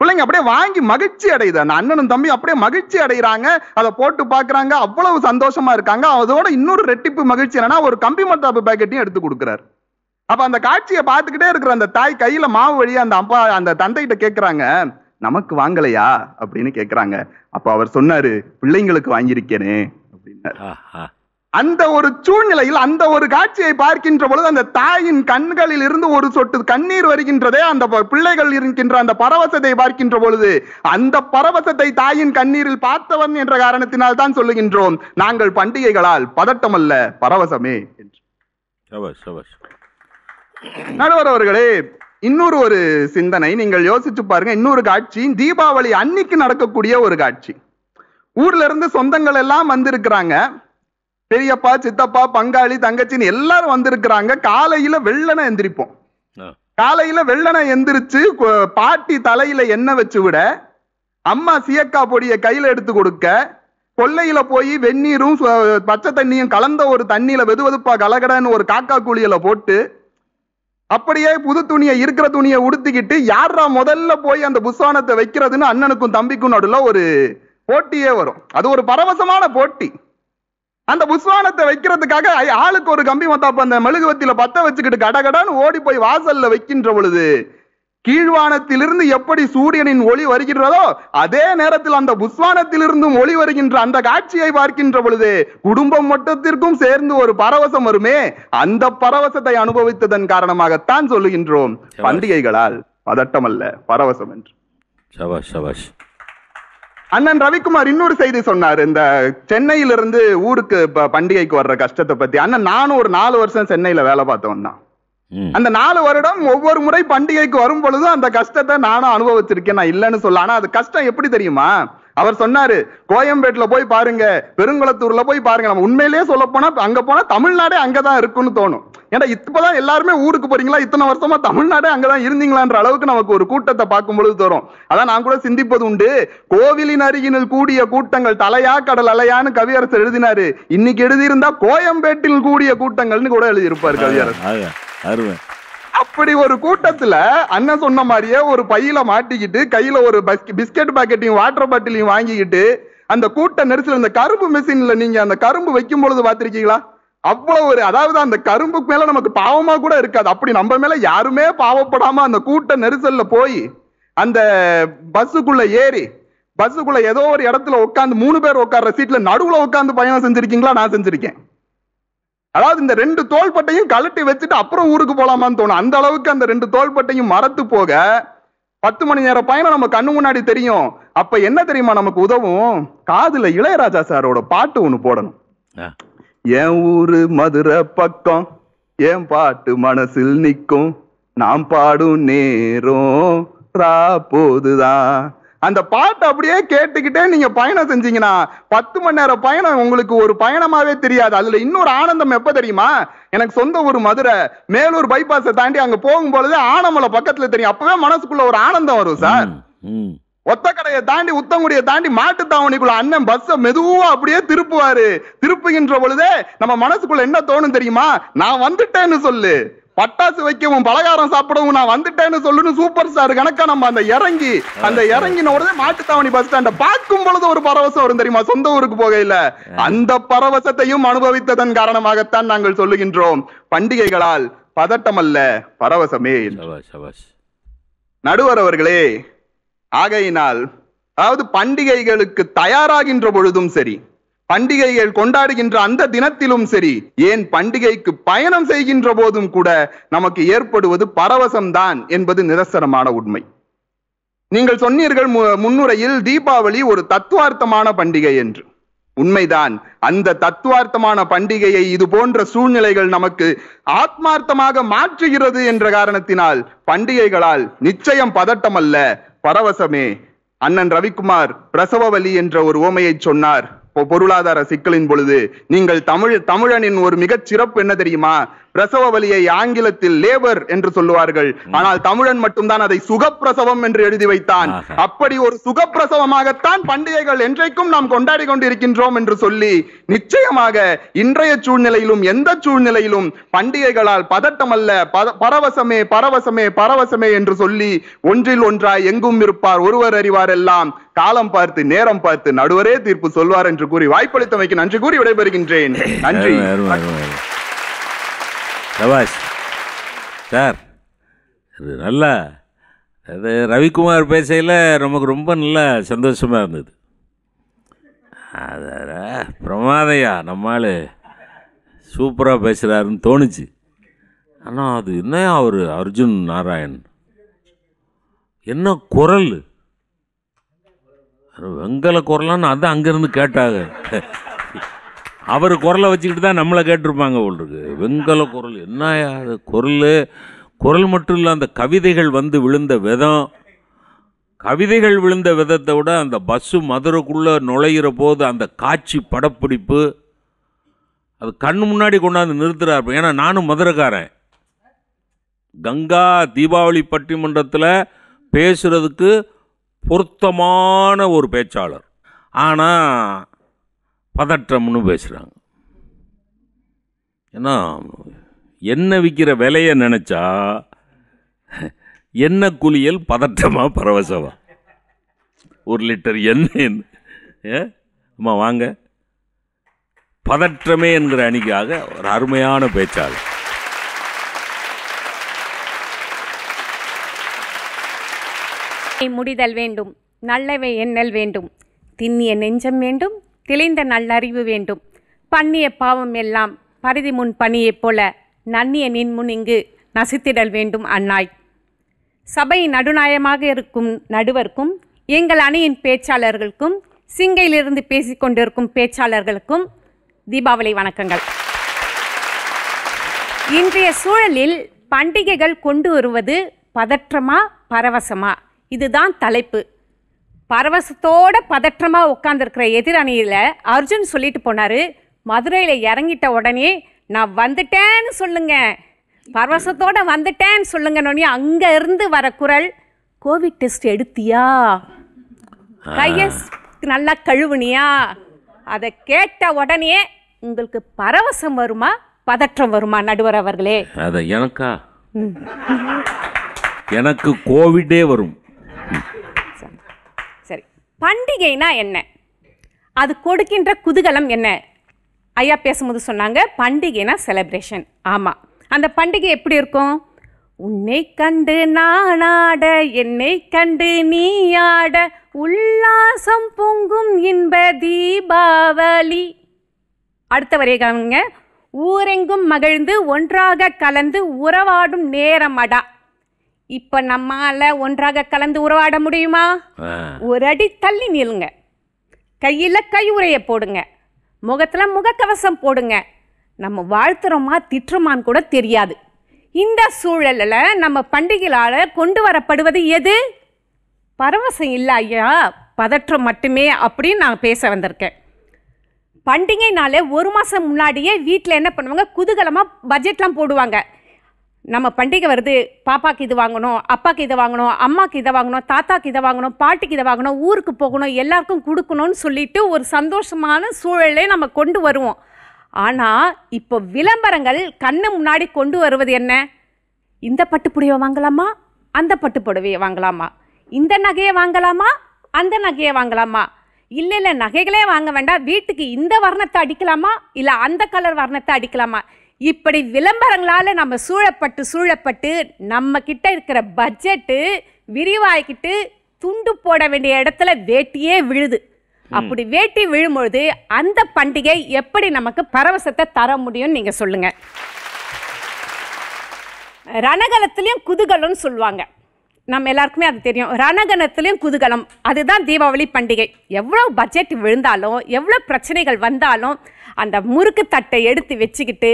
பிள்ளைங்க அப்படியே வாங்கி மகிழ்ச்சி அடையுது அந்த அண்ணனும் தம்பி அப்படியே மகிழ்ச்சி அடைகிறாங்க அதை போட்டு பாக்குறாங்க அவ்வளவு சந்தோஷமா இருக்காங்க அதோட இன்னொரு ரெட்டிப்பு மகிழ்ச்சி என்னன்னா ஒரு கம்பி மத்தாப்பு பேக்கெட்டையும் எடுத்து கொடுக்குறாரு அப்ப அந்த காட்சியை பார்த்துக்கிட்டே இருக்கிற அந்த தாய் கையில மாவு வழியா அந்த அப்பா அந்த தந்தை கிட்ட கேக்குறாங்க நமக்கு வாங்கலையா அப்படின்னு கேக்குறாங்க அப்ப அவர் சொன்னாரு பிள்ளைங்களுக்கு வாங்கியிருக்கேனே அப்படின்னாரு அந்த ஒரு சூழ்நிலையில் அந்த ஒரு காட்சியை பார்க்கின்ற பொழுது அந்த தாயின் கண்களில் இருந்து ஒரு சொட்டு கண்ணீர் வருகின்றதே அந்த பிள்ளைகள் இருக்கின்ற அந்த பரவசத்தை பார்க்கின்ற பொழுது அந்த பரவசத்தை தாயின் கண்ணீரில் பார்த்தவன் என்ற காரணத்தினால் தான் சொல்லுகின்றோம் நாங்கள் பண்டிகைகளால் பதட்டம் அல்ல பரவசமே என்று நடுவர் அவர்களே இன்னொரு ஒரு சிந்தனை நீங்கள் யோசிச்சு பாருங்க இன்னொரு காட்சி தீபாவளி அன்னைக்கு நடக்கக்கூடிய ஒரு காட்சி ஊர்ல இருந்து சொந்தங்கள் எல்லாம் வந்திருக்கிறாங்க பெரியப்பா சித்தப்பா பங்காளி தங்கச்சின்னு எல்லாரும் வந்திருக்கிறாங்க காலையில வெள்ளனை எந்திரிப்போம் காலையில வெள்ளனை எந்திரிச்சு பாட்டி தலையில எண்ணெய் வச்சு விட அம்மா சீயக்கா பொடியை கையில எடுத்து கொடுக்க கொல்லையில போய் வெந்நீரும் பச்சை தண்ணியும் கலந்த ஒரு தண்ணியில வெது வெதுப்பா கலகடன்னு ஒரு காக்கா குழியில போட்டு அப்படியே புது துணியை இருக்கிற துணியை உடுத்திக்கிட்டு யாரா முதல்ல போய் அந்த புஸ்வானத்தை வைக்கிறதுன்னு அண்ணனுக்கும் தம்பிக்கும் நடுல ஒரு போட்டியே வரும் அது ஒரு பரவசமான போட்டி அந்த புஸ்வானத்தை வைக்கிறதுக்காக ஆளுக்கு ஒரு கம்பி மத்தாப்ப அந்த மெழுகுவத்தில பத்த வச்சுக்கிட்டு கடகடான்னு ஓடி போய் வாசல்ல வைக்கின்ற பொழுது கீழ்வானத்திலிருந்து எப்படி சூரியனின் ஒளி வருகின்றதோ அதே நேரத்தில் அந்த புஸ்வானத்திலிருந்தும் ஒளி வருகின்ற அந்த காட்சியை பார்க்கின்ற பொழுது குடும்பம் மொத்தத்திற்கும் சேர்ந்து ஒரு பரவசம் வருமே அந்த பரவசத்தை அனுபவித்ததன் காரணமாகத்தான் சொல்லுகின்றோம் பண்டிகைகளால் பதட்டம் அல்ல பரவசம் என்று அண்ணன் ரவிக்குமார் இன்னொரு செய்தி சொன்னார் இந்த சென்னையிலிருந்து ஊருக்கு பண்டிகைக்கு வர்ற கஷ்டத்தை பத்தி அண்ணன் நானும் ஒரு நாலு வருஷம் சென்னையில வேலை பார்த்தவன் தான் அந்த நாலு வருடம் ஒவ்வொரு முறை பண்டிகைக்கு வரும் பொழுதும் அந்த கஷ்டத்தை நானும் அனுபவிச்சிருக்கேன் நான் இல்லைன்னு சொல்ல ஆனா அது கஷ்டம் எப்படி தெரியுமா அவர் சொன்னாரு கோயம்பேட்டுல போய் பாருங்க பெருங்குளத்தூர்ல போய் பாருங்க நம்ம உண்மையிலேயே சொல்ல போனா அங்க போனா தமிழ்நாடே அங்கதான் இருக்குன்னு தோணும் ஏன்னா இப்பதான் எல்லாருமே ஊருக்கு போறீங்களா இத்தனை வருஷமா தமிழ்நாடே அங்கதான் இருந்தீங்களான்ற அளவுக்கு நமக்கு ஒரு கூட்டத்தை பார்க்கும் பொழுது தரும் அதான் நான் கூட சிந்திப்பது உண்டு கோவிலின் அருகினில் கூடிய கூட்டங்கள் தலையா கடல் அலையான்னு கவியரசர் எழுதினாரு இன்னைக்கு எழுதியிருந்தா கோயம்பேட்டில் கூடிய கூட்டங்கள்னு கூட எழுதியிருப்பாரு கவியரசர் அருமை அப்படி ஒரு கூட்டத்துல அண்ணன் சொன்ன மாதிரியே ஒரு பையில மாட்டிக்கிட்டு கையில ஒரு பிஸ்கெட் பாக்கெட்டையும் வாட்டர் பாட்டிலையும் வாங்கிக்கிட்டு அந்த கூட்ட நெரிசல் அந்த கரும்பு மிஷின்ல நீங்க அந்த கரும்பு வைக்கும் பொழுது பாத்திருக்கீங்களா அவ்வளவு ஒரு அதாவது அந்த கரும்புக்கு மேல நமக்கு பாவமா கூட இருக்காது அப்படி நம்ம மேல யாருமே பாவப்படாம அந்த கூட்ட நெரிசல்ல போய் அந்த பஸ்ஸுக்குள்ள ஏறி பஸ்ஸுக்குள்ள ஏதோ ஒரு இடத்துல உட்காந்து மூணு பேர் உட்கார்ற சீட்ல நடுவுல உட்காந்து பயணம் செஞ்சிருக்கீங்களா நான் செஞ்சிருக்கேன் அதாவது இந்த ரெண்டு தோள்பட்டையும் கழட்டி வச்சுட்டு அப்புறம் ஊருக்கு போலாமான்னு தோணும் அந்த அளவுக்கு அந்த ரெண்டு தோள்பட்டையும் மறத்து போக பத்து மணி நேரம் பயணம் நம்ம கண்ணு முன்னாடி தெரியும் அப்ப என்ன தெரியுமா நமக்கு உதவும் காதுல இளையராஜா சாரோட பாட்டு ஒண்ணு போடணும் என் ஊரு மதுரை பக்கம் என் பாட்டு மனசில் நிற்கும் நாம் பாடும் நேரம் ரா போதுதான் அந்த பாட்டு அப்படியே கேட்டுக்கிட்டே நீங்க பயணம் செஞ்சீங்கன்னா பத்து மணி நேரம் பயணம் உங்களுக்கு ஒரு பயணமாவே தெரியாது அதுல இன்னொரு ஆனந்தம் எப்ப தெரியுமா எனக்கு சொந்த ஊர் மதுரை மேலூர் பைபாஸை தாண்டி அங்க போகும்போது ஆனமலை பக்கத்துல தெரியும் அப்பவே மனசுக்குள்ள ஒரு ஆனந்தம் வரும் சார் ஒத்தக்கடையை தாண்டி உத்தங்குடியை தாண்டி மாட்டு தாவணிக்குள்ள அண்ணன் பஸ் மெதுவா அப்படியே திருப்புவாரு திருப்புகின்ற பொழுதே நம்ம மனசுக்குள்ள என்ன தோணும் தெரியுமா நான் வந்துட்டேன்னு சொல்லு பட்டாசு வைக்கவும் பலகாரம் சாப்பிடவும் நான் வந்துட்டேன்னு சொல்லுன்னு சூப்பர் ஸ்டார் கணக்கா நம்ம அந்த இறங்கி அந்த இறங்கின உடனே மாட்டுத்தாவணி பஸ் ஸ்டாண்ட பார்க்கும் பொழுது ஒரு பரவசம் வரும் தெரியுமா சொந்த ஊருக்கு போகையில அந்த பரவசத்தையும் அனுபவித்ததன் காரணமாகத்தான் நாங்கள் சொல்லுகின்றோம் பண்டிகைகளால் பதட்டம் அல்ல பரவசமே நடுவர் அவர்களே ஆகையினால் அதாவது பண்டிகைகளுக்கு தயாராகின்ற பொழுதும் சரி பண்டிகைகள் கொண்டாடுகின்ற அந்த தினத்திலும் சரி ஏன் பண்டிகைக்கு பயணம் செய்கின்ற போதும் கூட நமக்கு ஏற்படுவது பரவசம்தான் என்பது நிரசனமான உண்மை நீங்கள் சொன்னீர்கள் முன்னுரையில் தீபாவளி ஒரு தத்துவார்த்தமான பண்டிகை என்று உண்மைதான் அந்த தத்துவார்த்தமான பண்டிகையை இது போன்ற சூழ்நிலைகள் நமக்கு ஆத்மார்த்தமாக மாற்றுகிறது என்ற காரணத்தினால் பண்டிகைகளால் நிச்சயம் பதட்டம் அல்ல பரவசமே அண்ணன் ரவிக்குமார் பிரசவ என்ற ஒரு ஓமையை சொன்னார் பொருளாதார சிக்கலின் பொழுது நீங்கள் தமிழ் தமிழனின் ஒரு மிகச் சிறப்பு என்ன தெரியுமா பிரசவ வலியை ஆங்கிலத்தில் லேபர் என்று சொல்லுவார்கள் ஆனால் தமிழன் மட்டும்தான் அதை சுகப்பிரசவம் என்று எழுதி வைத்தான் அப்படி ஒரு சுகப்பிரசவமாகத்தான் பண்டிகைகள் என்றைக்கும் நாம் கொண்டாடி கொண்டிருக்கின்றோம் என்று சொல்லி நிச்சயமாக இன்றைய சூழ்நிலையிலும் எந்த சூழ்நிலையிலும் பண்டிகைகளால் பதட்டம் அல்ல பரவசமே பரவசமே பரவசமே என்று சொல்லி ஒன்றில் ஒன்றாய் எங்கும் இருப்பார் ஒருவர் அறிவார் எல்லாம் காலம் பார்த்து நேரம் பார்த்து நடுவரே தீர்ப்பு சொல்வார் என்று கூறி வாய்ப்பளித்தமைக்கு நன்றி கூறி விடைபெறுகின்றேன் நன்றி சபாஷ் சார் அது நல்லா அது ரவிக்குமார் பேசையில் நமக்கு ரொம்ப நல்லா சந்தோஷமாக இருந்தது அதார பிரமாதையா நம்மளால் சூப்பராக பேசுகிறாருன்னு தோணுச்சு ஆனால் அது என்ன அவர் அர்ஜுன் நாராயண் என்ன குரல் வெங்கல குரலான்னு அதான் அங்கேருந்து கேட்டாங்க அவர் குரலை வச்சுக்கிட்டு தான் நம்மளை கேட்டிருப்பாங்க அவளுக்கு வெங்கல குரல் என்ன குரல் குரல் மட்டும் இல்லை அந்த கவிதைகள் வந்து விழுந்த விதம் கவிதைகள் விழுந்த விதத்தை விட அந்த பஸ்ஸு மதுரைக்குள்ளே நுழையிற போது அந்த காட்சி படப்பிடிப்பு அது கண் முன்னாடி கொண்டாந்து நிறுத்துறாரு ஏன்னா நானும் மதுரைக்காரன் கங்கா தீபாவளி பட்டிமன்றத்தில் பேசுகிறதுக்கு பொருத்தமான ஒரு பேச்சாளர் ஆனால் பதற்றம்னு பேசுகிறாங்க ஏன்னா என்ன விற்கிற விலையை நினச்சா எண்ணெய் குளியல் பதற்றமாக பரவசமா ஒரு லிட்டர் எண்ணெய் ஏ அம்மா வாங்க பதற்றமே என்கிற அணிக்காக ஒரு அருமையான பேச்சாளர் முடிதல் வேண்டும் நல்லவை எண்ணல் வேண்டும் திண்ணிய நெஞ்சம் வேண்டும் தெளிந்த நல்லறிவு வேண்டும் பண்ணிய பாவம் எல்லாம் பரிதி முன் பணியைப் போல நன்னிய நின்முன் இங்கு நசித்திடல் வேண்டும் அந்நாய் சபை நடுநாயமாக இருக்கும் நடுவர்க்கும் எங்கள் அணியின் பேச்சாளர்களுக்கும் சிங்கையிலிருந்து பேசிக்கொண்டிருக்கும் பேச்சாளர்களுக்கும் தீபாவளி வணக்கங்கள் இன்றைய சூழலில் பண்டிகைகள் கொண்டு வருவது பதற்றமா பரவசமா இதுதான் தலைப்பு பரவசத்தோட பதற்றமாக உட்காந்துருக்கிற எதிரணியில் அர்ஜுன் சொல்லிட்டு போனார் மதுரையில் இறங்கிட்ட உடனே நான் வந்துட்டேன்னு சொல்லுங்க பரவசத்தோட வந்துட்டேன்னு சொல்லுங்கன்னு அங்கே இருந்து வர குரல் கோவிட் டெஸ்ட் எடுத்தியா கையஸ் நல்லா கழுவுனியா அதை கேட்ட உடனே உங்களுக்கு பரவசம் வருமா பதற்றம் வருமா நடுவர் அவர்களே அதை எனக்கா எனக்கு கோவிடே வரும் பண்டிகைனா என்ன அது கொடுக்கின்ற குதூகலம் என்ன ஐயா பேசும்போது சொன்னாங்க பண்டிகைனா செலப்ரேஷன் ஆமாம் அந்த பண்டிகை எப்படி இருக்கும் உன்னை கண்டு நானாட என்னை கண்டு நீ ஆட உல்லாசம் பொங்கும் இன்ப தீபாவளி அடுத்த வரைய கவனிங்க ஊரெங்கும் மகிழ்ந்து ஒன்றாக கலந்து உறவாடும் நேரமடா இப்ப நம்மால ஒன்றாக கலந்து உறவாட முடியுமா ஒரு அடி தள்ளி நில்லுங்க கையில கை உரைய போடுங்க முகத்துல முகக்கவசம் போடுங்க நம்ம வாழ்த்துறோமா திட்டுறோமான்னு கூட தெரியாது இந்த சூழலில் நம்ம பண்டிகையால் கொண்டு வரப்படுவது எது பரவசம் இல்லை ஐயா பதற்றம் மட்டுமே அப்படின்னு நான் பேச வந்திருக்கேன் பண்டிகைனாலே ஒரு மாதம் முன்னாடியே வீட்டில் என்ன பண்ணுவாங்க குதூகலமாக பட்ஜெட்லாம் போடுவாங்க நம்ம பண்டிகை வருது பாப்பாக்கு இது வாங்கணும் அப்பாக்கு இதை வாங்கணும் அம்மாக்கு இதை வாங்கணும் தாத்தாக்கு இதை வாங்கணும் பாட்டிக்கு இதை வாங்கணும் ஊருக்கு போகணும் எல்லாருக்கும் கொடுக்கணும்னு சொல்லிட்டு ஒரு சந்தோஷமான சூழலே நம்ம கொண்டு வருவோம் ஆனால் இப்போ விளம்பரங்கள் கண்ணு முன்னாடி கொண்டு வருவது என்ன இந்த பட்டுப்புடவை வாங்கலாமா அந்த பட்டுப்புடவையை வாங்கலாமா இந்த நகையை வாங்கலாமா அந்த நகையை வாங்கலாமா இல்லை இல்லை நகைகளே வாங்க வேண்டாம் வீட்டுக்கு இந்த வர்ணத்தை அடிக்கலாமா இல்லை அந்த கலர் வர்ணத்தை அடிக்கலாமா இப்படி விளம்பரங்களால் நம்ம சூழப்பட்டு சூழப்பட்டு நம்ம கிட்ட இருக்கிற பட்ஜெட்டு விரிவாகிக்கிட்டு துண்டு போட வேண்டிய இடத்துல வேட்டியே விழுது அப்படி வேட்டி விழும்பொழுது அந்த பண்டிகை எப்படி நமக்கு பரவசத்தை தர முடியும்னு நீங்கள் சொல்லுங்கள் ரணகலத்துலேயும் குதுகலம்னு சொல்லுவாங்க நம்ம எல்லாருக்குமே அது தெரியும் ரணகணத்துலேயும் குதுகலம் அதுதான் தீபாவளி பண்டிகை எவ்வளோ பட்ஜெட் விழுந்தாலும் எவ்வளோ பிரச்சனைகள் வந்தாலும் அந்த முறுக்கு தட்டை எடுத்து வச்சுக்கிட்டு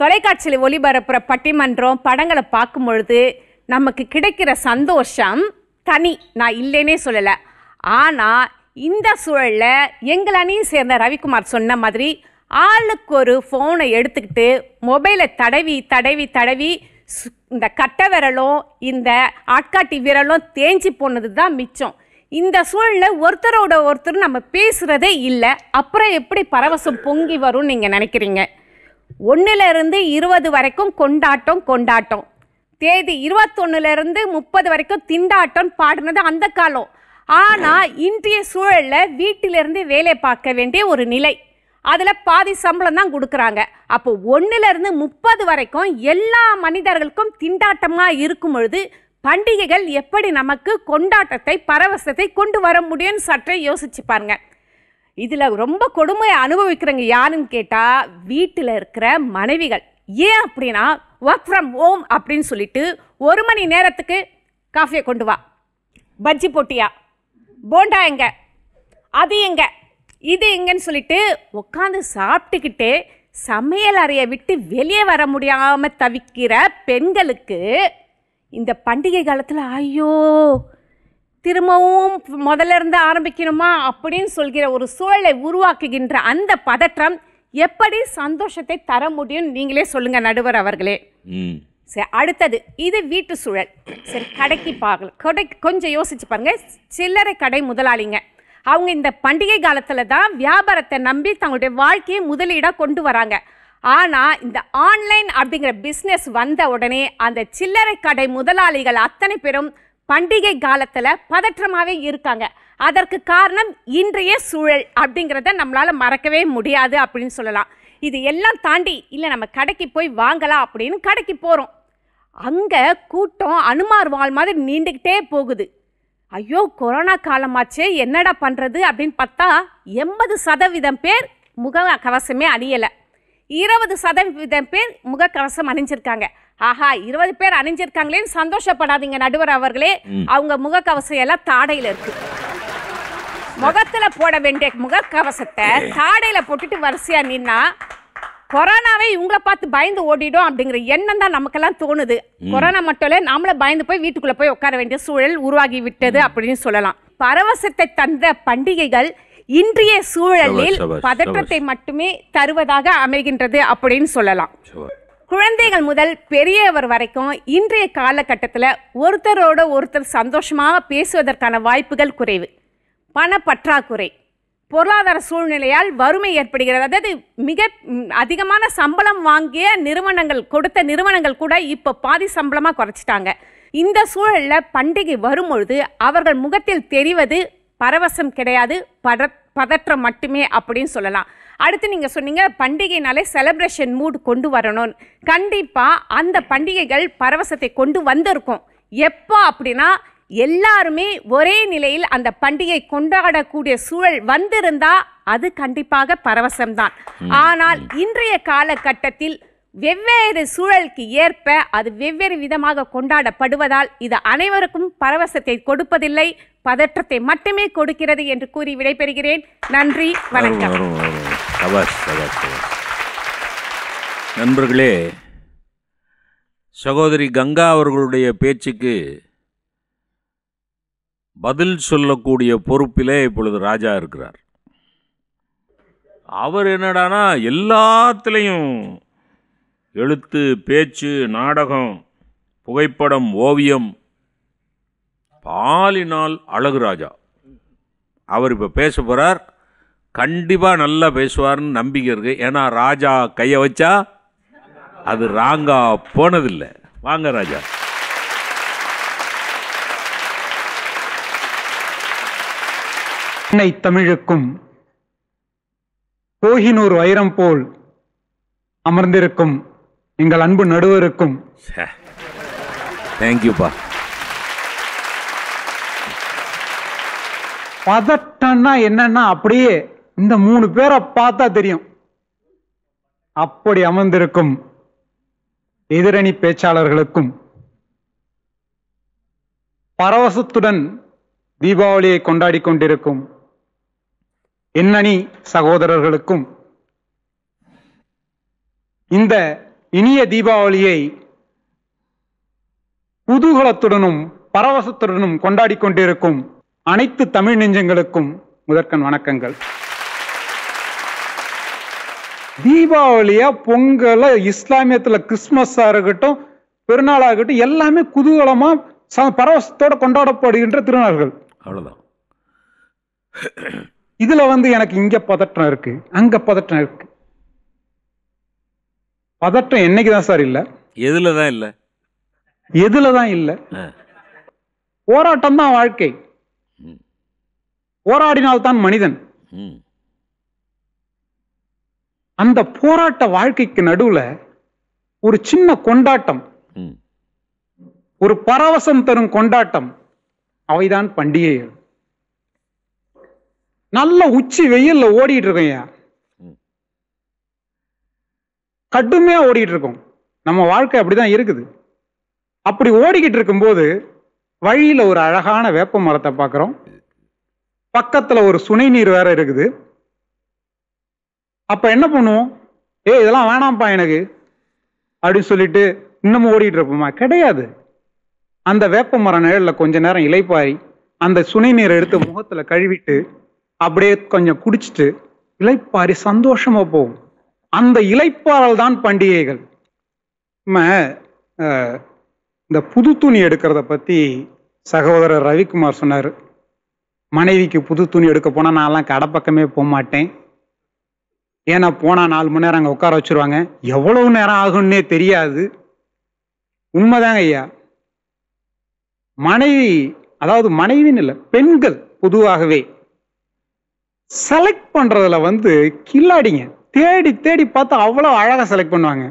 தொலைக்காட்சியில் ஒளிபரப்புற பட்டிமன்றம் படங்களை பார்க்கும் பொழுது நமக்கு கிடைக்கிற சந்தோஷம் தனி நான் இல்லைன்னே சொல்லலை ஆனால் இந்த சூழலில் எங்கள் அணியும் சேர்ந்த ரவிக்குமார் சொன்ன மாதிரி ஆளுக்கு ஒரு ஃபோனை எடுத்துக்கிட்டு மொபைலை தடவி தடவி தடவி இந்த கட்டை விரலும் இந்த ஆட்காட்டி விரலும் தேஞ்சி போனது தான் மிச்சம் இந்த சூழலில் ஒருத்தரோட ஒருத்தர் நம்ம பேசுகிறதே இல்லை அப்புறம் எப்படி பரவசம் பொங்கி வரும்னு நீங்கள் நினைக்கிறீங்க ஒன்றிலிருந்து இருபது வரைக்கும் கொண்டாட்டம் கொண்டாட்டம் தேதி இருபத்தொன்னுலேருந்து முப்பது வரைக்கும் திண்டாட்டம் பாடினது அந்த காலம் ஆனால் இன்றைய சூழலில் வீட்டிலிருந்து வேலை பார்க்க வேண்டிய ஒரு நிலை அதில் பாதி சம்பளம் தான் கொடுக்குறாங்க அப்போ ஒன்றுலேருந்து முப்பது வரைக்கும் எல்லா மனிதர்களுக்கும் திண்டாட்டமாக இருக்கும் பொழுது பண்டிகைகள் எப்படி நமக்கு கொண்டாட்டத்தை பரவசத்தை கொண்டு வர முடியும்னு சற்றே யோசிச்சு பாருங்கள் இதில் ரொம்ப கொடுமையை அனுபவிக்கிறவங்க யாருன்னு கேட்டால் வீட்டில் இருக்கிற மனைவிகள் ஏன் அப்படின்னா ஒர்க் ஃப்ரம் ஹோம் அப்படின்னு சொல்லிட்டு ஒரு மணி நேரத்துக்கு காஃபியை கொண்டு வா பஜ்ஜி போட்டியா போண்டா எங்கே அது எங்கே இது எங்கன்னு சொல்லிட்டு உட்காந்து சாப்பிட்டுக்கிட்டே சமையல் அறையை விட்டு வெளியே வர முடியாமல் தவிக்கிற பெண்களுக்கு இந்த பண்டிகை காலத்தில் ஐயோ திரும்பவும் முதல்ல இருந்து ஆரம்பிக்கணுமா அப்படின்னு சொல்கிற ஒரு சூழலை உருவாக்குகின்ற அந்த பதற்றம் எப்படி சந்தோஷத்தை தர முடியும் நீங்களே சொல்லுங்கள் நடுவர் அவர்களே சரி அடுத்தது இது வீட்டு சூழல் சரி கடைக்கு பார்க்கலாம் கடை கொஞ்சம் யோசிச்சு பாருங்க சில்லறை கடை முதலாளிங்க அவங்க இந்த பண்டிகை காலத்தில் தான் வியாபாரத்தை நம்பி தங்களுடைய வாழ்க்கையை முதலீடாக கொண்டு வராங்க ஆனால் இந்த ஆன்லைன் அப்படிங்கிற பிஸ்னஸ் வந்த உடனே அந்த சில்லறை கடை முதலாளிகள் அத்தனை பேரும் பண்டிகை காலத்தில் பதற்றமாகவே இருக்காங்க அதற்கு காரணம் இன்றைய சூழல் அப்படிங்கிறத நம்மளால் மறக்கவே முடியாது அப்படின்னு சொல்லலாம் இது எல்லாம் தாண்டி இல்லை நம்ம கடைக்கு போய் வாங்கலாம் அப்படின்னு கடைக்கு போகிறோம் அங்கே கூட்டம் அனுமார் வாழ் மாதிரி நீண்டுக்கிட்டே போகுது ஐயோ கொரோனா காலமாச்சே என்னடா பண்ணுறது அப்படின்னு பார்த்தா எண்பது சதவீதம் பேர் முக கவசமே அணியலை இருபது சதவீதம் பேர் முகக்கவசம் அணிஞ்சிருக்காங்க ஆஹா இருபது பேர் அணிஞ்சிருக்காங்களேன்னு சந்தோஷப்படாதீங்க நடுவர் அவர்களே அவங்க முகக்கவசம் எல்லாம் தாடையில இருக்கு முகத்துல போட வேண்டிய முகக்கவசத்தை தாடையில போட்டுட்டு வரிசையா நின்னா கொரோனாவே இவங்கள பார்த்து பயந்து ஓடிடும் அப்படிங்கிற எண்ணம் தான் நமக்கெல்லாம் தோணுது கொரோனா மட்டும் இல்லை நாமளும் பயந்து போய் வீட்டுக்குள்ள போய் உட்கார வேண்டிய சூழல் உருவாகி விட்டது அப்படின்னு சொல்லலாம் பரவசத்தை தந்த பண்டிகைகள் இன்றைய சூழலில் பதற்றத்தை மட்டுமே தருவதாக அமைகின்றது அப்படின்னு சொல்லலாம் குழந்தைகள் முதல் பெரியவர் வரைக்கும் இன்றைய காலகட்டத்தில் ஒருத்தரோட ஒருத்தர் சந்தோஷமாக பேசுவதற்கான வாய்ப்புகள் குறைவு பணப்பற்றாக்குறை பொருளாதார சூழ்நிலையால் வறுமை ஏற்படுகிறது அதாவது மிக அதிகமான சம்பளம் வாங்கிய நிறுவனங்கள் கொடுத்த நிறுவனங்கள் கூட இப்போ பாதி சம்பளமாக குறைச்சிட்டாங்க இந்த சூழலில் பண்டிகை வரும்பொழுது அவர்கள் முகத்தில் தெரிவது பரவசம் கிடையாது பத பதற்றம் மட்டுமே அப்படின்னு சொல்லலாம் அடுத்து நீங்கள் சொன்னீங்க பண்டிகைனாலே செலப்ரேஷன் மூட் கொண்டு வரணும்னு கண்டிப்பாக அந்த பண்டிகைகள் பரவசத்தை கொண்டு வந்திருக்கும் எப்போ அப்படின்னா எல்லாருமே ஒரே நிலையில் அந்த பண்டிகை கொண்டாடக்கூடிய சூழல் வந்திருந்தா அது கண்டிப்பாக பரவசம்தான் ஆனால் இன்றைய காலகட்டத்தில் வெவ்வேறு சூழலுக்கு ஏற்ப அது வெவ்வேறு விதமாக கொண்டாடப்படுவதால் இது அனைவருக்கும் பரவசத்தை கொடுப்பதில்லை பதற்றத்தை மட்டுமே கொடுக்கிறது என்று கூறி விடைபெறுகிறேன் நன்றி வணக்கம் நண்பர்களே சகோதரி கங்கா அவர்களுடைய பேச்சுக்கு பதில் சொல்லக்கூடிய பொறுப்பிலே இப்பொழுது ராஜா இருக்கிறார் அவர் என்னடானா எல்லாத்துலேயும் எழுத்து பேச்சு நாடகம் புகைப்படம் ஓவியம் பாலினால் அழகு ராஜா அவர் இப்போ பேச போகிறார் கண்டிப்பாக நல்லா பேசுவார்னு நம்பிக்கை இருக்குது ஏன்னா ராஜா கையை வச்சா அது ராங்கா போனதில்லை வாங்க ராஜா சென்னை தமிழுக்கும் கோஹினூர் வைரம் போல் அமர்ந்திருக்கும் எங்கள் அன்பு நடுவருக்கும் தேங்க்யூப்பா பதட்டம்னா என்னன்னா அப்படியே இந்த மூணு பேரை பார்த்தா தெரியும் அப்படி அமர்ந்திருக்கும் எதிரணி பேச்சாளர்களுக்கும் பரவசத்துடன் தீபாவளியை கொண்டாடி கொண்டிருக்கும் எண்ணணி சகோதரர்களுக்கும் இந்த இனிய தீபாவளியை குதூகலத்துடனும் பரவசத்துடனும் கொண்டாடி கொண்டிருக்கும் அனைத்து தமிழ் நெஞ்சங்களுக்கும் முதற்கண் வணக்கங்கள் தீபாவளியா பொங்கல இஸ்லாமியத்துல கிறிஸ்துமஸ் இருக்கட்டும் பெருநாளாகட்டும் இருக்கட்டும் எல்லாமே குதூகலமா பரவசத்தோட கொண்டாடப்படுகின்ற திருநாள்கள் அவ்வளவுதான் இதுல வந்து எனக்கு இங்க பதற்றம் இருக்கு அங்க பதற்றம் இருக்கு பதட்டம் என்னைக்கு தான் சார் இல்லை எதுல தான் இல்லை எதுல தான் இல்லை போராட்டம் தான் வாழ்க்கை போராடினால்தான் மனிதன் அந்த போராட்ட வாழ்க்கைக்கு நடுவுல ஒரு சின்ன கொண்டாட்டம் ஒரு பரவசம் தரும் கொண்டாட்டம் அவைதான் பண்டிகைகள் நல்ல உச்சி வெயில்ல ஓடிட்டு இருக்கேன் கடுமையாக ஓடிக்கிட்டு இருக்கோம் நம்ம வாழ்க்கை அப்படிதான் இருக்குது அப்படி ஓடிக்கிட்டு இருக்கும்போது வழியில ஒரு அழகான வேப்ப மரத்தை பார்க்குறோம் பக்கத்தில் ஒரு சுனை நீர் வேற இருக்குது அப்போ என்ன பண்ணுவோம் ஏ இதெல்லாம் வேணாம்ப்பா எனக்கு அப்படின்னு சொல்லிட்டு இன்னமும் ஓடிட்டு இருப்போமா கிடையாது அந்த வேப்ப மரம் நிழலில் கொஞ்ச நேரம் இலைப்பாய் அந்த சுனை நீரை எடுத்து முகத்துல கழுவிட்டு அப்படியே கொஞ்சம் குடிச்சிட்டு இலைப்பாரி சந்தோஷமாக போகும் அந்த இலைப்பாறல் தான் பண்டிகைகள் நம்ம இந்த புது துணி எடுக்கிறத பற்றி சகோதரர் ரவிக்குமார் சொன்னார் மனைவிக்கு புது துணி எடுக்க போனால் நான்லாம் கடை பக்கமே போக மாட்டேன் ஏன்னா போனால் நாலு மணி நேரம் அங்கே உட்கார வச்சுருவாங்க எவ்வளவு நேரம் ஆகும்னே தெரியாது உண்மைதாங்க ஐயா மனைவி அதாவது மனைவின்னு இல்லை பெண்கள் பொதுவாகவே செலக்ட் பண்ணுறதுல வந்து கில்லாடிங்க தேடி தேடி பார்த்து அவ்வளோ அழகாக செலக்ட் பண்ணுவாங்க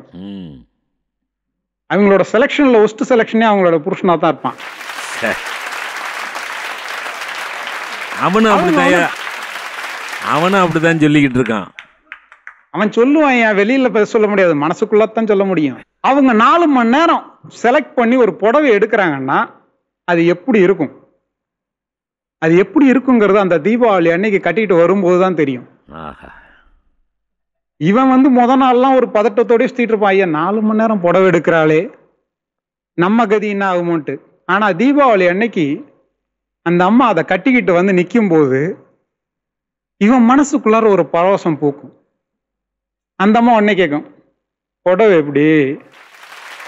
அவங்களோட செலெக்ஷனில் ஒஸ்ட் செலெக்ஷனே அவங்களோட புருஷனாக தான் இருப்பான் அவனும் அப்படிதான் அவனும் அப்படிதான் சொல்லிக்கிட்டு இருக்கான் அவன் சொல்லுவான் என் வெளியில சொல்ல முடியாது மனசுக்குள்ளத்தான் சொல்ல முடியும் அவங்க நாலு மணி நேரம் செலக்ட் பண்ணி ஒரு புடவை எடுக்கிறாங்கன்னா அது எப்படி இருக்கும் அது எப்படி இருக்குங்கிறது அந்த தீபாவளி அன்னைக்கு கட்டிட்டு வரும்போது தான் தெரியும் இவன் வந்து முத நாள்லாம் ஒரு பதட்டத்தோடய சுத்திட்டு இருப்பான் ஐயா நாலு மணி நேரம் புடவை எடுக்கிறாளே நம்ம கதி என்ன ஆகுமோன்ட்டு ஆனால் தீபாவளி அன்னைக்கு அந்த அம்மா அதை கட்டிக்கிட்டு வந்து நிற்கும் போது இவன் மனசுக்குள்ளார ஒரு பரவசம் பூக்கும் அந்த அம்மா உடனே கேட்கும் புடவை எப்படி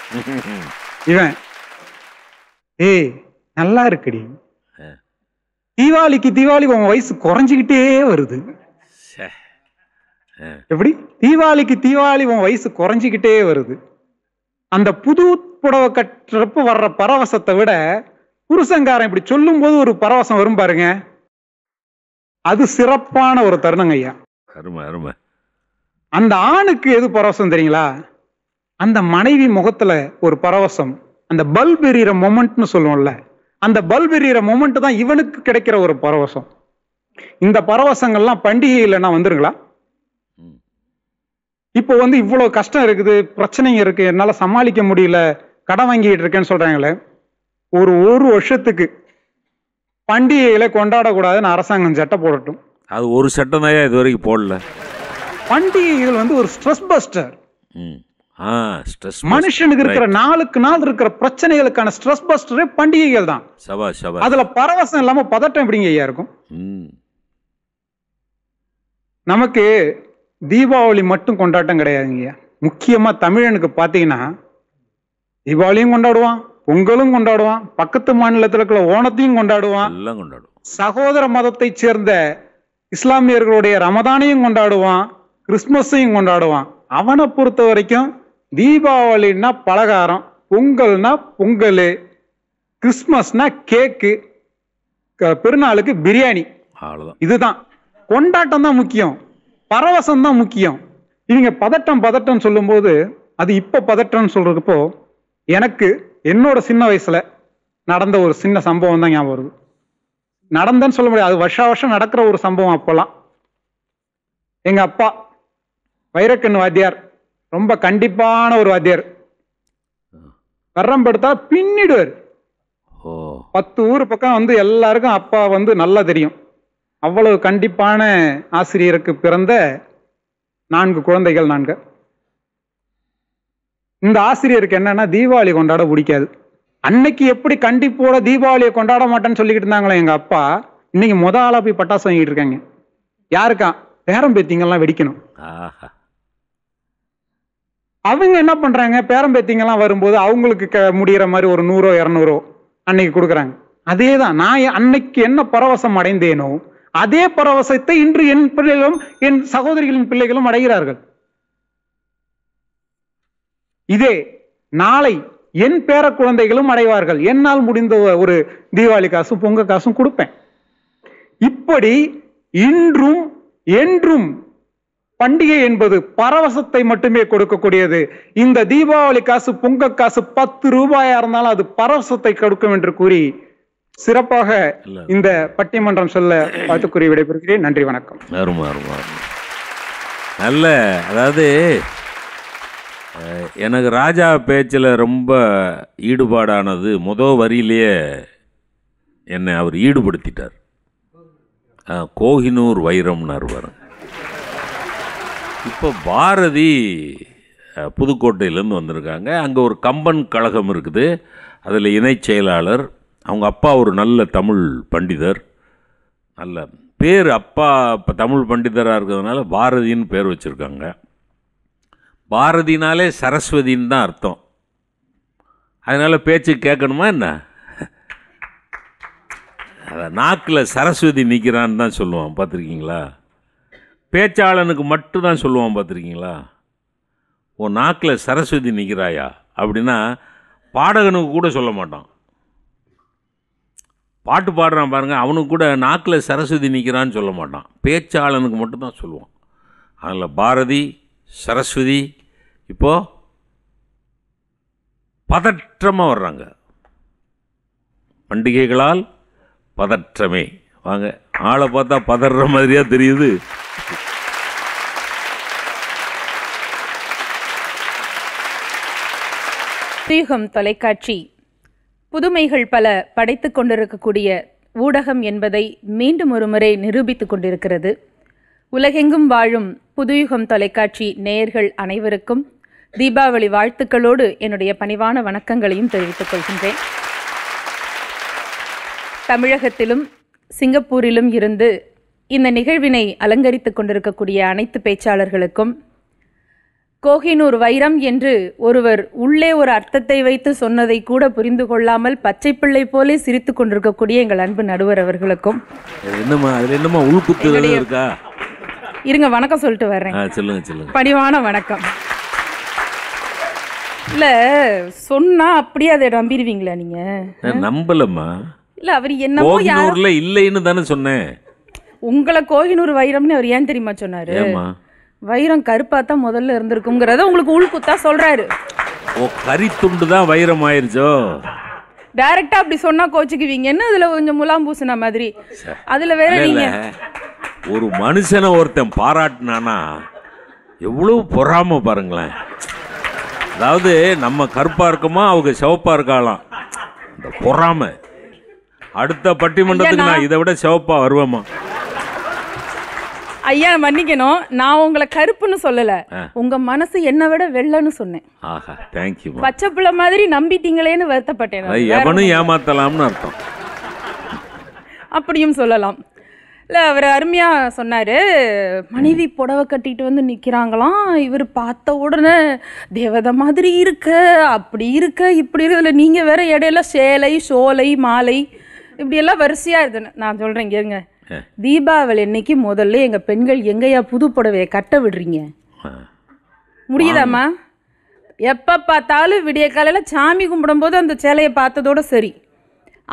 இவன் ஏய் நல்லா இருக்குடி தீபாவளிக்கு தீபாவளி உன் வயசு குறைஞ்சிக்கிட்டே வருது எப்படி தீபாவளிக்கு தீபாவளி உன் வயசு குறைஞ்சிக்கிட்டே வருது அந்த புது புடவை கட்டுறப்ப வர்ற பரவசத்தை விட புருஷங்காரன் இப்படி சொல்லும் போது ஒரு பரவசம் வரும் பாருங்க அது சிறப்பான ஒரு தருணங்க ஐயா அந்த ஆணுக்கு எது பரவசம் தெரியுங்களா அந்த மனைவி முகத்துல ஒரு பரவசம் அந்த பல்ப் எரியற மொமெண்ட்னு சொல்லுவோம்ல அந்த பல்ப் எரியற மொமெண்ட் தான் இவனுக்கு கிடைக்கிற ஒரு பரவசம் இந்த பரவசங்கள்லாம் இல்லைன்னா வந்துருங்களா இப்போ வந்து இவ்வளோ கஷ்டம் இருக்குது பிரச்சனைங்க இருக்கு என்னால் சமாளிக்க முடியல கடன் வாங்கிட்டு இருக்கேன்னு சொல்றாங்களே ஒரு ஒரு வருஷத்துக்கு பண்டிகைகளை கொண்டாடக்கூடாதுன்னு அரசாங்கம் சட்டை போடட்டும் அது ஒரு சட்டம் தான் இது வரைக்கும் போடல பண்டிகைகள் வந்து ஒரு ஸ்ட்ரெஸ் பஸ்டர் மனுஷனுக்கு இருக்கிற நாளுக்கு நாள் இருக்கிற பிரச்சனைகளுக்கான ஸ்ட்ரெஸ் பஸ்டரே பண்டிகைகள் தான் அதுல பரவசம் இல்லாம பதட்டம் எப்படிங்க ஐயா இருக்கும் நமக்கு தீபாவளி மட்டும் கொண்டாட்டம் கிடையாதுங்க முக்கியமா தமிழனுக்கு பாத்தீங்கன்னா தீபாவளியும் கொண்டாடுவான் பொங்கலும் கொண்டாடுவான் பக்கத்து மாநிலத்தில் இருக்கிற ஓணத்தையும் கொண்டாடுவான் சகோதர மதத்தை சேர்ந்த இஸ்லாமியர்களுடைய ரமதானையும் கொண்டாடுவான் கிறிஸ்மஸையும் கொண்டாடுவான் அவனை பொறுத்த வரைக்கும் தீபாவளின்னா பலகாரம் பொங்கல்னா பொங்கல் கிறிஸ்மஸ்னா கேக்கு பெருநாளுக்கு பிரியாணி இதுதான் கொண்டாட்டம் தான் முக்கியம் பரவசம் தான் முக்கியம் இவங்க பதட்டம் பதட்டம் சொல்லும்போது அது இப்போ பதட்டம்னு சொல்றதுப்போ எனக்கு என்னோட சின்ன வயசுல நடந்த ஒரு சின்ன சம்பவம் தான் ஞாபகம் வருது நடந்தன்னு சொல்ல முடியாது அது வருஷா வருஷம் நடக்கிற ஒரு சம்பவம் அப்போல்லாம் எங்க அப்பா வைரக்கண் வாத்தியார் ரொம்ப கண்டிப்பான ஒரு வாத்தியார் வர்றம்படுத்தா பின்னிடுவார் பத்து ஊர் பக்கம் வந்து எல்லாருக்கும் அப்பா வந்து நல்லா தெரியும் அவ்வளவு கண்டிப்பான ஆசிரியருக்கு பிறந்த நான்கு குழந்தைகள் நான்கு இந்த ஆசிரியருக்கு என்னன்னா தீபாவளி கொண்டாட பிடிக்காது அன்னைக்கு எப்படி கண்டிப்போட தீபாவளியை கொண்டாட மாட்டேன்னு சொல்லிக்கிட்டு இருந்தாங்களே எங்க அப்பா இன்னைக்கு முத ஆளா போய் பட்டாசு வாங்கிட்டு இருக்காங்க யாருக்கா பேரம் பேத்திங்கெல்லாம் வெடிக்கணும் அவங்க என்ன பண்றாங்க பேரம் பேத்திங்கெல்லாம் வரும்போது அவங்களுக்கு முடிகிற மாதிரி ஒரு நூறோ இரநூறோ அன்னைக்கு கொடுக்குறாங்க அதே தான் நான் அன்னைக்கு என்ன பரவசம் அடைந்தேனோ அதே பரவசத்தை இன்று என் பிள்ளைகளும் என் சகோதரிகளின் பிள்ளைகளும் அடைகிறார்கள் இதே நாளை என் பேர குழந்தைகளும் அடைவார்கள் என்னால் முடிந்த ஒரு தீபாவளி காசும் பொங்க காசும் கொடுப்பேன் இப்படி இன்றும் என்றும் பண்டிகை என்பது பரவசத்தை மட்டுமே கொடுக்கக்கூடியது இந்த தீபாவளி காசு பொங்க காசு பத்து ரூபாயா இருந்தாலும் அது பரவசத்தை கொடுக்கும் என்று கூறி சிறப்பாக இந்த பட்டிமன்றம் சொல்ல வாழ்த்துக்குரிய விடைபெறுகிறேன் நன்றி வணக்கம் நல்ல அதாவது எனக்கு ராஜா பேச்சில் ரொம்ப ஈடுபாடானது முத வரியிலேயே என்னை அவர் ஈடுபடுத்திட்டார் கோஹினூர் வைரம்னார் பாருங்க இப்போ பாரதி புதுக்கோட்டையிலேருந்து வந்திருக்காங்க அங்கே ஒரு கம்பன் கழகம் இருக்குது அதில் இணை செயலாளர் அவங்க அப்பா ஒரு நல்ல தமிழ் பண்டிதர் நல்ல பேர் அப்பா இப்போ தமிழ் பண்டிதராக இருக்கிறதுனால பாரதின்னு பேர் வச்சுருக்காங்க பாரதினாலே சரஸ்வதின்னு தான் அர்த்தம் அதனால் பேச்சு கேட்கணுமா என்ன அதை நாக்கில் சரஸ்வதி நிற்கிறான்னு தான் சொல்லுவான் பார்த்துருக்கீங்களா பேச்சாளனுக்கு மட்டும்தான் சொல்லுவான் பார்த்துருக்கீங்களா ஓ நாக்கில் சரஸ்வதி நிற்கிறாயா அப்படின்னா பாடகனுக்கு கூட சொல்ல மாட்டான் பாட்டு பாடுறான் பாருங்கள் அவனுக்கு கூட நாக்கில் சரஸ்வதி நிற்கிறான்னு சொல்ல மாட்டான் பேச்சாளனுக்கு மட்டும்தான் சொல்லுவான் அதில் பாரதி சரஸ்வதி இப்போது பதற்றமாக வர்றாங்க பண்டிகைகளால் பதற்றமே வாங்க ஆளை பார்த்தா பதற மாதிரியாக தெரியுது தொலைக்காட்சி புதுமைகள் பல படைத்து கொண்டிருக்கக்கூடிய ஊடகம் என்பதை மீண்டும் ஒரு முறை நிரூபித்து கொண்டிருக்கிறது உலகெங்கும் வாழும் புதுயுகம் தொலைக்காட்சி நேயர்கள் அனைவருக்கும் தீபாவளி வாழ்த்துக்களோடு என்னுடைய பணிவான வணக்கங்களையும் தெரிவித்துக் கொள்கின்றேன் தமிழகத்திலும் சிங்கப்பூரிலும் இருந்து இந்த நிகழ்வினை அலங்கரித்து கொண்டிருக்கக்கூடிய அனைத்து பேச்சாளர்களுக்கும் கோஹினூர் வைரம் என்று ஒருவர் உள்ளே ஒரு அர்த்தத்தை வைத்து சொன்னதை கூட புரிந்து கொள்ளாமல் பச்சை பிள்ளை போலே சிரித்து கொண்டிருக்கக்கூடிய எங்கள் அன்பு நடுவர் அவர்களுக்கும் இருங்க வணக்கம் சொல்லிட்டு வர்றேன் பணிவான வணக்கம் இல்ல சொன்னா அப்படியே அதை நம்பிடுவீங்களா நீங்க நம்பலம்மா இல்ல அவர் என்னமோ யாரும் இல்லைன்னு தானே சொன்னேன் உங்களை கோகினூர் வைரம்னு அவர் ஏன் தெரியுமா சொன்னாரு வைரம் கருப்பாக தான் முதல்ல இருந்திருக்குங்கிறத உங்களுக்கு உள்குத்தா சொல்கிறாரு ஓ கறி துண்டு தான் வைரம் ஆயிருச்சோ டைரக்டா அப்படி சொன்னா என்ன அதுல கொஞ்சம் முலாம் பூசின மாதிரி அதுல வேற நீங்க ஒரு மனுஷனை ஒருத்தன் பாராட்டினானா எவ்வளவு பொறாம பாருங்களேன் அதாவது நம்ம கருப்பா இருக்கோமா அவங்க சிவப்பா இருக்காளாம் இந்த பொறாம அடுத்த பட்டிமன்றத்துக்கு நான் இதை விட சிவப்பா வருவேமா ஐயா மன்னிக்கணும் நான் உங்களை கருப்புன்னு சொல்லல உங்க மனசு என்ன விட வெள்ளன்னு சொன்னேன் ஆஹா பச்சை புள்ள மாதிரி நம்பிட்டீங்களேன்னு வருத்தப்பட்டேன் எவனும் ஏமாத்தலாம்னு அர்த்தம் அப்படியும் சொல்லலாம் இல்லை அவர் அருமையாக சொன்னார் மனைவி புடவை கட்டிட்டு வந்து நிற்கிறாங்களாம் இவர் பார்த்த உடனே தேவதை மாதிரி இருக்க அப்படி இருக்க இப்படி இல்லை நீங்கள் வேற இடையில சேலை சோலை மாலை இப்படியெல்லாம் வரிசையாக இருந்தேன் நான் சொல்கிறேன் இங்கே தீபாவளி அன்னைக்கு முதல்ல எங்கள் பெண்கள் எங்கேயா புது புடவையை கட்ட விடுறீங்க முடியுதாம்மா எப்போ பார்த்தாலும் விடிய காலையில் சாமி கும்பிடும்போது அந்த சேலையை பார்த்ததோட சரி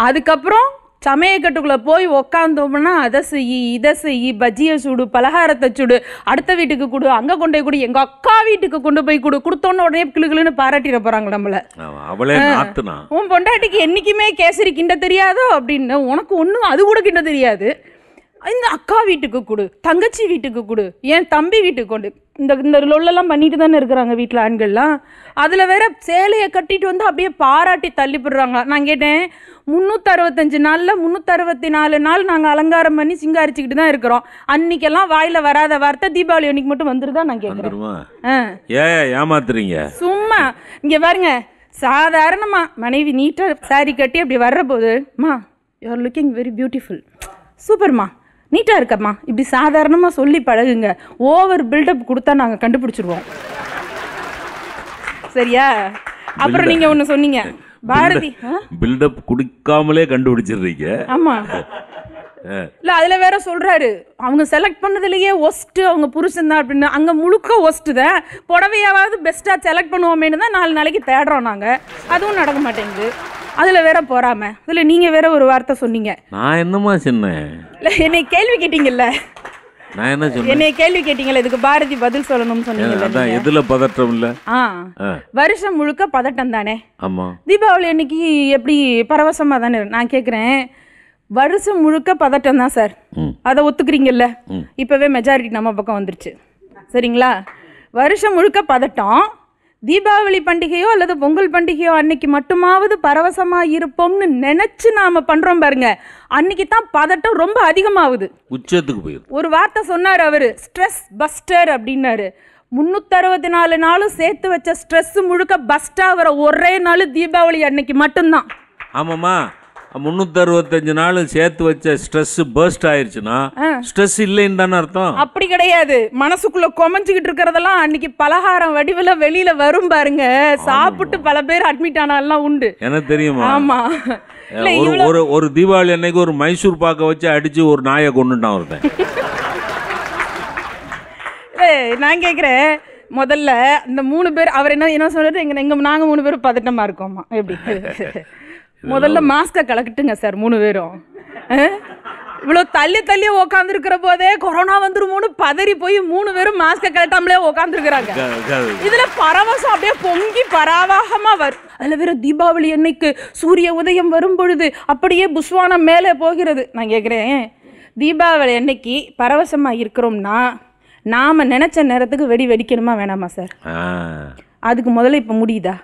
அதுக்கப்புறம் சமையக்கட்டுக்குள்ளே போய் உக்காந்தோம்னா அதை செய் இதை செய் பஜ்ஜியை சுடு பலகாரத்தை சுடு அடுத்த வீட்டுக்கு கொடு அங்கே கொண்டு போய் கொடு எங்கள் அக்கா வீட்டுக்கு கொண்டு போய் கொடு கொடுத்தோன்னு உடனே கிளுகிளுன்னு பாராட்டிட போகிறாங்க நம்மள உன் பொண்டாட்டிக்கு என்றைக்குமே கேசரி கிண்ட தெரியாதோ அப்படின்னு உனக்கு ஒன்றும் அது கூட கிண்ட தெரியாது இந்த அக்கா வீட்டுக்கு கொடு தங்கச்சி வீட்டுக்கு கொடு என் தம்பி வீட்டுக்கு கொண்டு இந்த இந்த லொல்லெல்லாம் பண்ணிட்டு தானே இருக்கிறாங்க வீட்டில் ஆண்கள்லாம் அதில் வேற சேலையை கட்டிட்டு வந்து அப்படியே பாராட்டி தள்ளிப்படுறாங்க நான் கேட்டேன் முந்நூற்றறுபத்தஞ்சு நாளில் முந்நூற்றறுபத்தி நாலு நாள் நாங்கள் அலங்காரம் பண்ணி சிங்காரிச்சுக்கிட்டு தான் இருக்கிறோம் அன்னைக்கெல்லாம் வாயில் வராத வார்த்தை தீபாவளி அன்னைக்கு மட்டும் வந்துருதா நான் கேட்குறேன் ஏ ஏமாத்துறீங்க சும்மா இங்கே பாருங்க சாதாரணமாக மனைவி நீட்டாக சாரி கட்டி அப்படி வர்ற போது மா யூஆர் லுக்கிங் வெரி பியூட்டிஃபுல் சூப்பர்மா நீட்டாக இருக்கம்மா இப்படி சாதாரணமாக சொல்லி பழகுங்க ஓவர் பில்டப் கொடுத்தா நாங்கள் கண்டுபிடிச்சிருவோம் சரியா அப்புறம் நீங்கள் ஒன்று சொன்னீங்க பாரதி பில்டப் குடிக்காமலே கண்டுபிடிச்சிடுறீங்க ஆமாம் இல்ல அதுல வேற சொல்றாரு அவங்க செலக்ட் பண்ணதுலயே ஒஸ்ட் அவங்க புருஷன் தான் அப்படின்னு அங்க முழுக்க ஒஸ்ட் தான் புடவையாவது பெஸ்டா செலக்ட் பண்ணுவோமேனு தான் நாலு நாளைக்கு தேடுறோம் நாங்க அதுவும் நடக்க மாட்டேங்குது அதுல வேற போறாம இதுல நீங்க வேற ஒரு வார்த்தை சொன்னீங்க நான் என்னமா சொன்னேன் இல்ல என்னை கேள்வி கேட்டீங்கல்ல என்னை கேள்வி கேட்டீங்கல்ல இதுக்கு பாரதி பதில் சொன்னீங்க பதட்டம் இல்ல வருஷம் முழுக்க பதட்டம் தானே தீபாவளி அன்னைக்கு எப்படி பரவசமா தானே நான் கேக்குறேன் வருஷம் முழுக்க பதட்டம் தான் சார் அதை ஒத்துக்கிறீங்கல்ல இப்போவே மெஜாரிட்டி நம்ம பக்கம் வந்துருச்சு சரிங்களா வருஷம் முழுக்க பதட்டம் தீபாவளி பண்டிகையோ அல்லது பொங்கல் பண்டிகையோ அன்னைக்கு மட்டுமாவது பரவசமாக இருப்போம்னு நினச்சி நாம் பண்ணுறோம் பாருங்க அன்னைக்கு தான் பதட்டம் ரொம்ப அதிகமாகுது உச்சத்துக்கு போயிருக்கு ஒரு வார்த்தை சொன்னார் அவர் ஸ்ட்ரெஸ் பஸ்டர் அப்படின்னாரு முந்நூற்றறுபத்தி நாலு நாளும் சேர்த்து வச்ச ஸ்ட்ரெஸ் முழுக்க பஸ்டாக வர ஒரே நாள் தீபாவளி அன்னைக்கு மட்டும்தான் ஆமாம்மா முன்னூத்தி நாள் சேர்த்து வச்ச ஸ்ட்ரெஸ் பர்ஸ்ட் ஆயிருச்சுன்னா ஸ்ட்ரெஸ் இல்லைன்னு தானே அர்த்தம் அப்படி கிடையாது மனசுக்குள்ள கொமஞ்சுக்கிட்டு இருக்கிறதெல்லாம் அன்னைக்கு பலகாரம் வடிவில் வெளியில வரும் பாருங்க சாப்பிட்டு பல பேர் அட்மிட் ஆனாலாம் உண்டு எனக்கு தெரியுமா ஆமா ஒரு ஒரு தீபாவளி அன்னைக்கு ஒரு மைசூர் பாக்க வச்சு அடிச்சு ஒரு நாயை கொண்டுட்டான் ஒருத்தன் நான் கேட்குறேன் முதல்ல இந்த மூணு பேர் அவர் என்ன என்ன சொல்றது எங்க எங்க நாங்க மூணு பேரும் பதட்டமா இருக்கோமா எப்படி முதல்ல மாஸ்கை கலக்கட்டுங்க சார் மூணு பேரும் இவ்வளோ தள்ளி தள்ளி உக்காந்துருக்கிற போதே கொரோனா வந்துருமோன்னு பதறி போய் மூணு பேரும் மாஸ்க கலட்டாமலே உக்காந்துருக்குறாங்க இதுல பரவசம் அப்படியே பொங்கி பராவாகமா வரும் அதுல வேற தீபாவளி அன்னைக்கு சூரிய உதயம் வரும் பொழுது அப்படியே புஷ்வானம் மேலே போகிறது நான் கேட்குறேன் தீபாவளி அன்னைக்கு பரவசமாக இருக்கிறோம்னா நாம் நினச்ச நேரத்துக்கு வெடி வெடிக்கணுமா வேணாமா சார் அதுக்கு முதல்ல இப்போ முடியுதா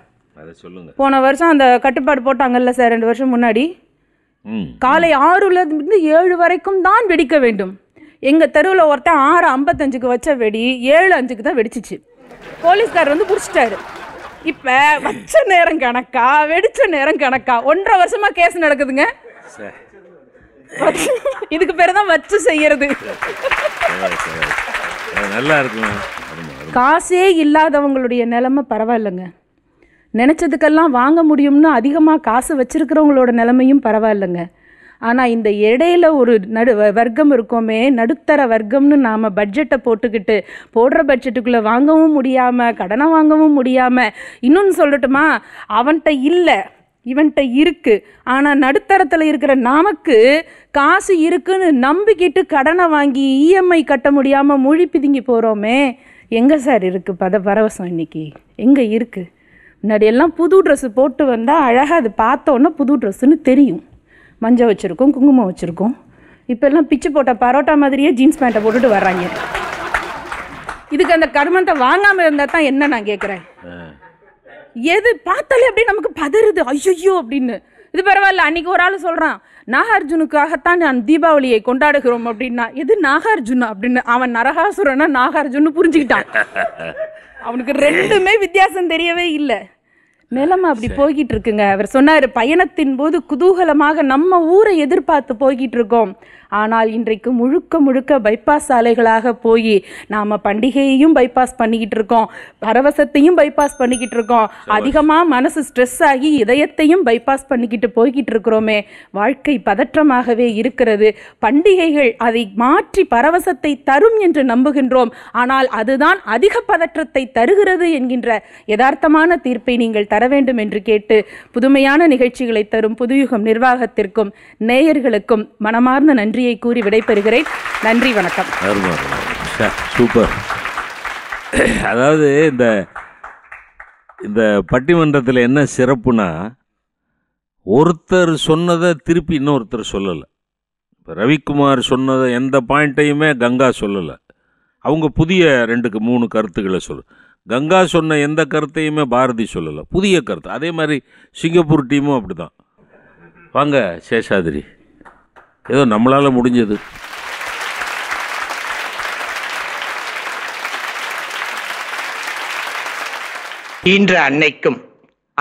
போன வருஷம் அந்த கட்டுப்பாடு போட்டாங்கல்ல சார் ரெண்டு வருஷம் முன்னாடி காலை ஆறுலேருந்து ஏழு வரைக்கும் தான் வெடிக்க வேண்டும் எங்கள் தெருவில் ஒருத்தன் ஆறு ஐம்பத்தஞ்சுக்கு வச்ச வெடி ஏழு அஞ்சுக்கு தான் வெடிச்சிச்சு போலீஸ்கார் வந்து பிடிச்சிட்டாரு இப்போ வச்ச நேரம் கணக்கா வெடிச்ச நேரம் கணக்கா ஒன்றரை வருஷமாக கேஸ் நடக்குதுங்க இதுக்கு பேர் தான் வச்சு செய்யறது நல்லா இருக்கும் காசே இல்லாதவங்களுடைய நிலைமை பரவாயில்லைங்க நினச்சதுக்கெல்லாம் வாங்க முடியும்னு அதிகமாக காசு வச்சுருக்கிறவங்களோட நிலைமையும் பரவாயில்லைங்க ஆனால் இந்த இடையில ஒரு நடு வர்க்கம் இருக்கோமே நடுத்தர வர்க்கம்னு நாம் பட்ஜெட்டை போட்டுக்கிட்டு போடுற பட்ஜெட்டுக்குள்ளே வாங்கவும் முடியாமல் கடனை வாங்கவும் முடியாமல் இன்னொன்று சொல்லட்டுமா அவன்கிட்ட இல்லை இவன்கிட்ட இருக்குது ஆனால் நடுத்தரத்தில் இருக்கிற நமக்கு காசு இருக்குன்னு நம்பிக்கிட்டு கடனை வாங்கி இஎம்ஐ e கட்ட முடியாமல் மொழி பிதுங்கி போகிறோமே எங்கே சார் இருக்குது பத பரவசம் இன்றைக்கி எங்கே இருக்குது முன்னாடி எல்லாம் புது ட்ரெஸ்ஸு போட்டு வந்தால் அழகாக அது பார்த்தோன்னே புது ட்ரெஸ்ஸுன்னு தெரியும் மஞ்சள் வச்சுருக்கோம் குங்குமம் வச்சுருக்கோம் இப்போல்லாம் பிச்சு போட்ட பரோட்டா மாதிரியே ஜீன்ஸ் பேண்ட்டை போட்டுட்டு வர்றாங்க இதுக்கு அந்த கருமத்தை வாங்காமல் இருந்தால் தான் என்ன நான் கேட்குறேன் எது பார்த்தாலே அப்படியே நமக்கு பதறுது ஐயோ அப்படின்னு இது பரவாயில்ல அன்றைக்கி ஒரு ஆள் சொல்கிறான் நாகார்ஜுனுக்காகத்தான் நான் தீபாவளியை கொண்டாடுகிறோம் அப்படின்னா எது நாகார்ஜுன் அப்படின்னு அவன் நரகாசுரனா நாகார்ஜுன்னு புரிஞ்சுக்கிட்டான் அவனுக்கு ரெண்டுமே வித்தியாசம் தெரியவே இல்லை நிலைமை அப்படி போய்கிட்டு இருக்குங்க அவர் சொன்னார் பயணத்தின் போது குதூகலமாக நம்ம ஊரை எதிர்பார்த்து போய்கிட்டு இருக்கோம் ஆனால் இன்றைக்கு முழுக்க முழுக்க பைபாஸ் சாலைகளாக போய் நாம் பண்டிகையையும் பைபாஸ் பண்ணிக்கிட்டு இருக்கோம் பரவசத்தையும் பைபாஸ் பண்ணிக்கிட்டு இருக்கோம் அதிகமாக மனசு ஸ்ட்ரெஸ் ஆகி இதயத்தையும் பைபாஸ் பண்ணிக்கிட்டு போய்கிட்டு இருக்கிறோமே வாழ்க்கை பதற்றமாகவே இருக்கிறது பண்டிகைகள் அதை மாற்றி பரவசத்தை தரும் என்று நம்புகின்றோம் ஆனால் அதுதான் அதிக பதற்றத்தை தருகிறது என்கின்ற யதார்த்தமான தீர்ப்பை நீங்கள் தர வேண்டும் என்று கேட்டு புதுமையான நிகழ்ச்சிகளை தரும் புதுயுகம் நிர்வாகத்திற்கும் நேயர்களுக்கும் மனமார்ந்த நன்றி நன்றியை கூறி விடைபெறுகிறேன் நன்றி வணக்கம் சூப்பர் அதாவது இந்த இந்த பட்டிமன்றத்தில் என்ன சிறப்புனா ஒருத்தர் சொன்னதை திருப்பி இன்னொருத்தர் சொல்லலை இப்போ ரவிக்குமார் சொன்னதை எந்த பாயிண்ட்டையுமே கங்கா சொல்லலை அவங்க புதிய ரெண்டுக்கு மூணு கருத்துக்களை சொல்லு கங்கா சொன்ன எந்த கருத்தையுமே பாரதி சொல்லலை புதிய கருத்து அதே மாதிரி சிங்கப்பூர் டீமும் அப்படி தான் வாங்க சேஷாதிரி ஏதோ நம்மளால் முடிஞ்சது இன்று அன்னைக்கும்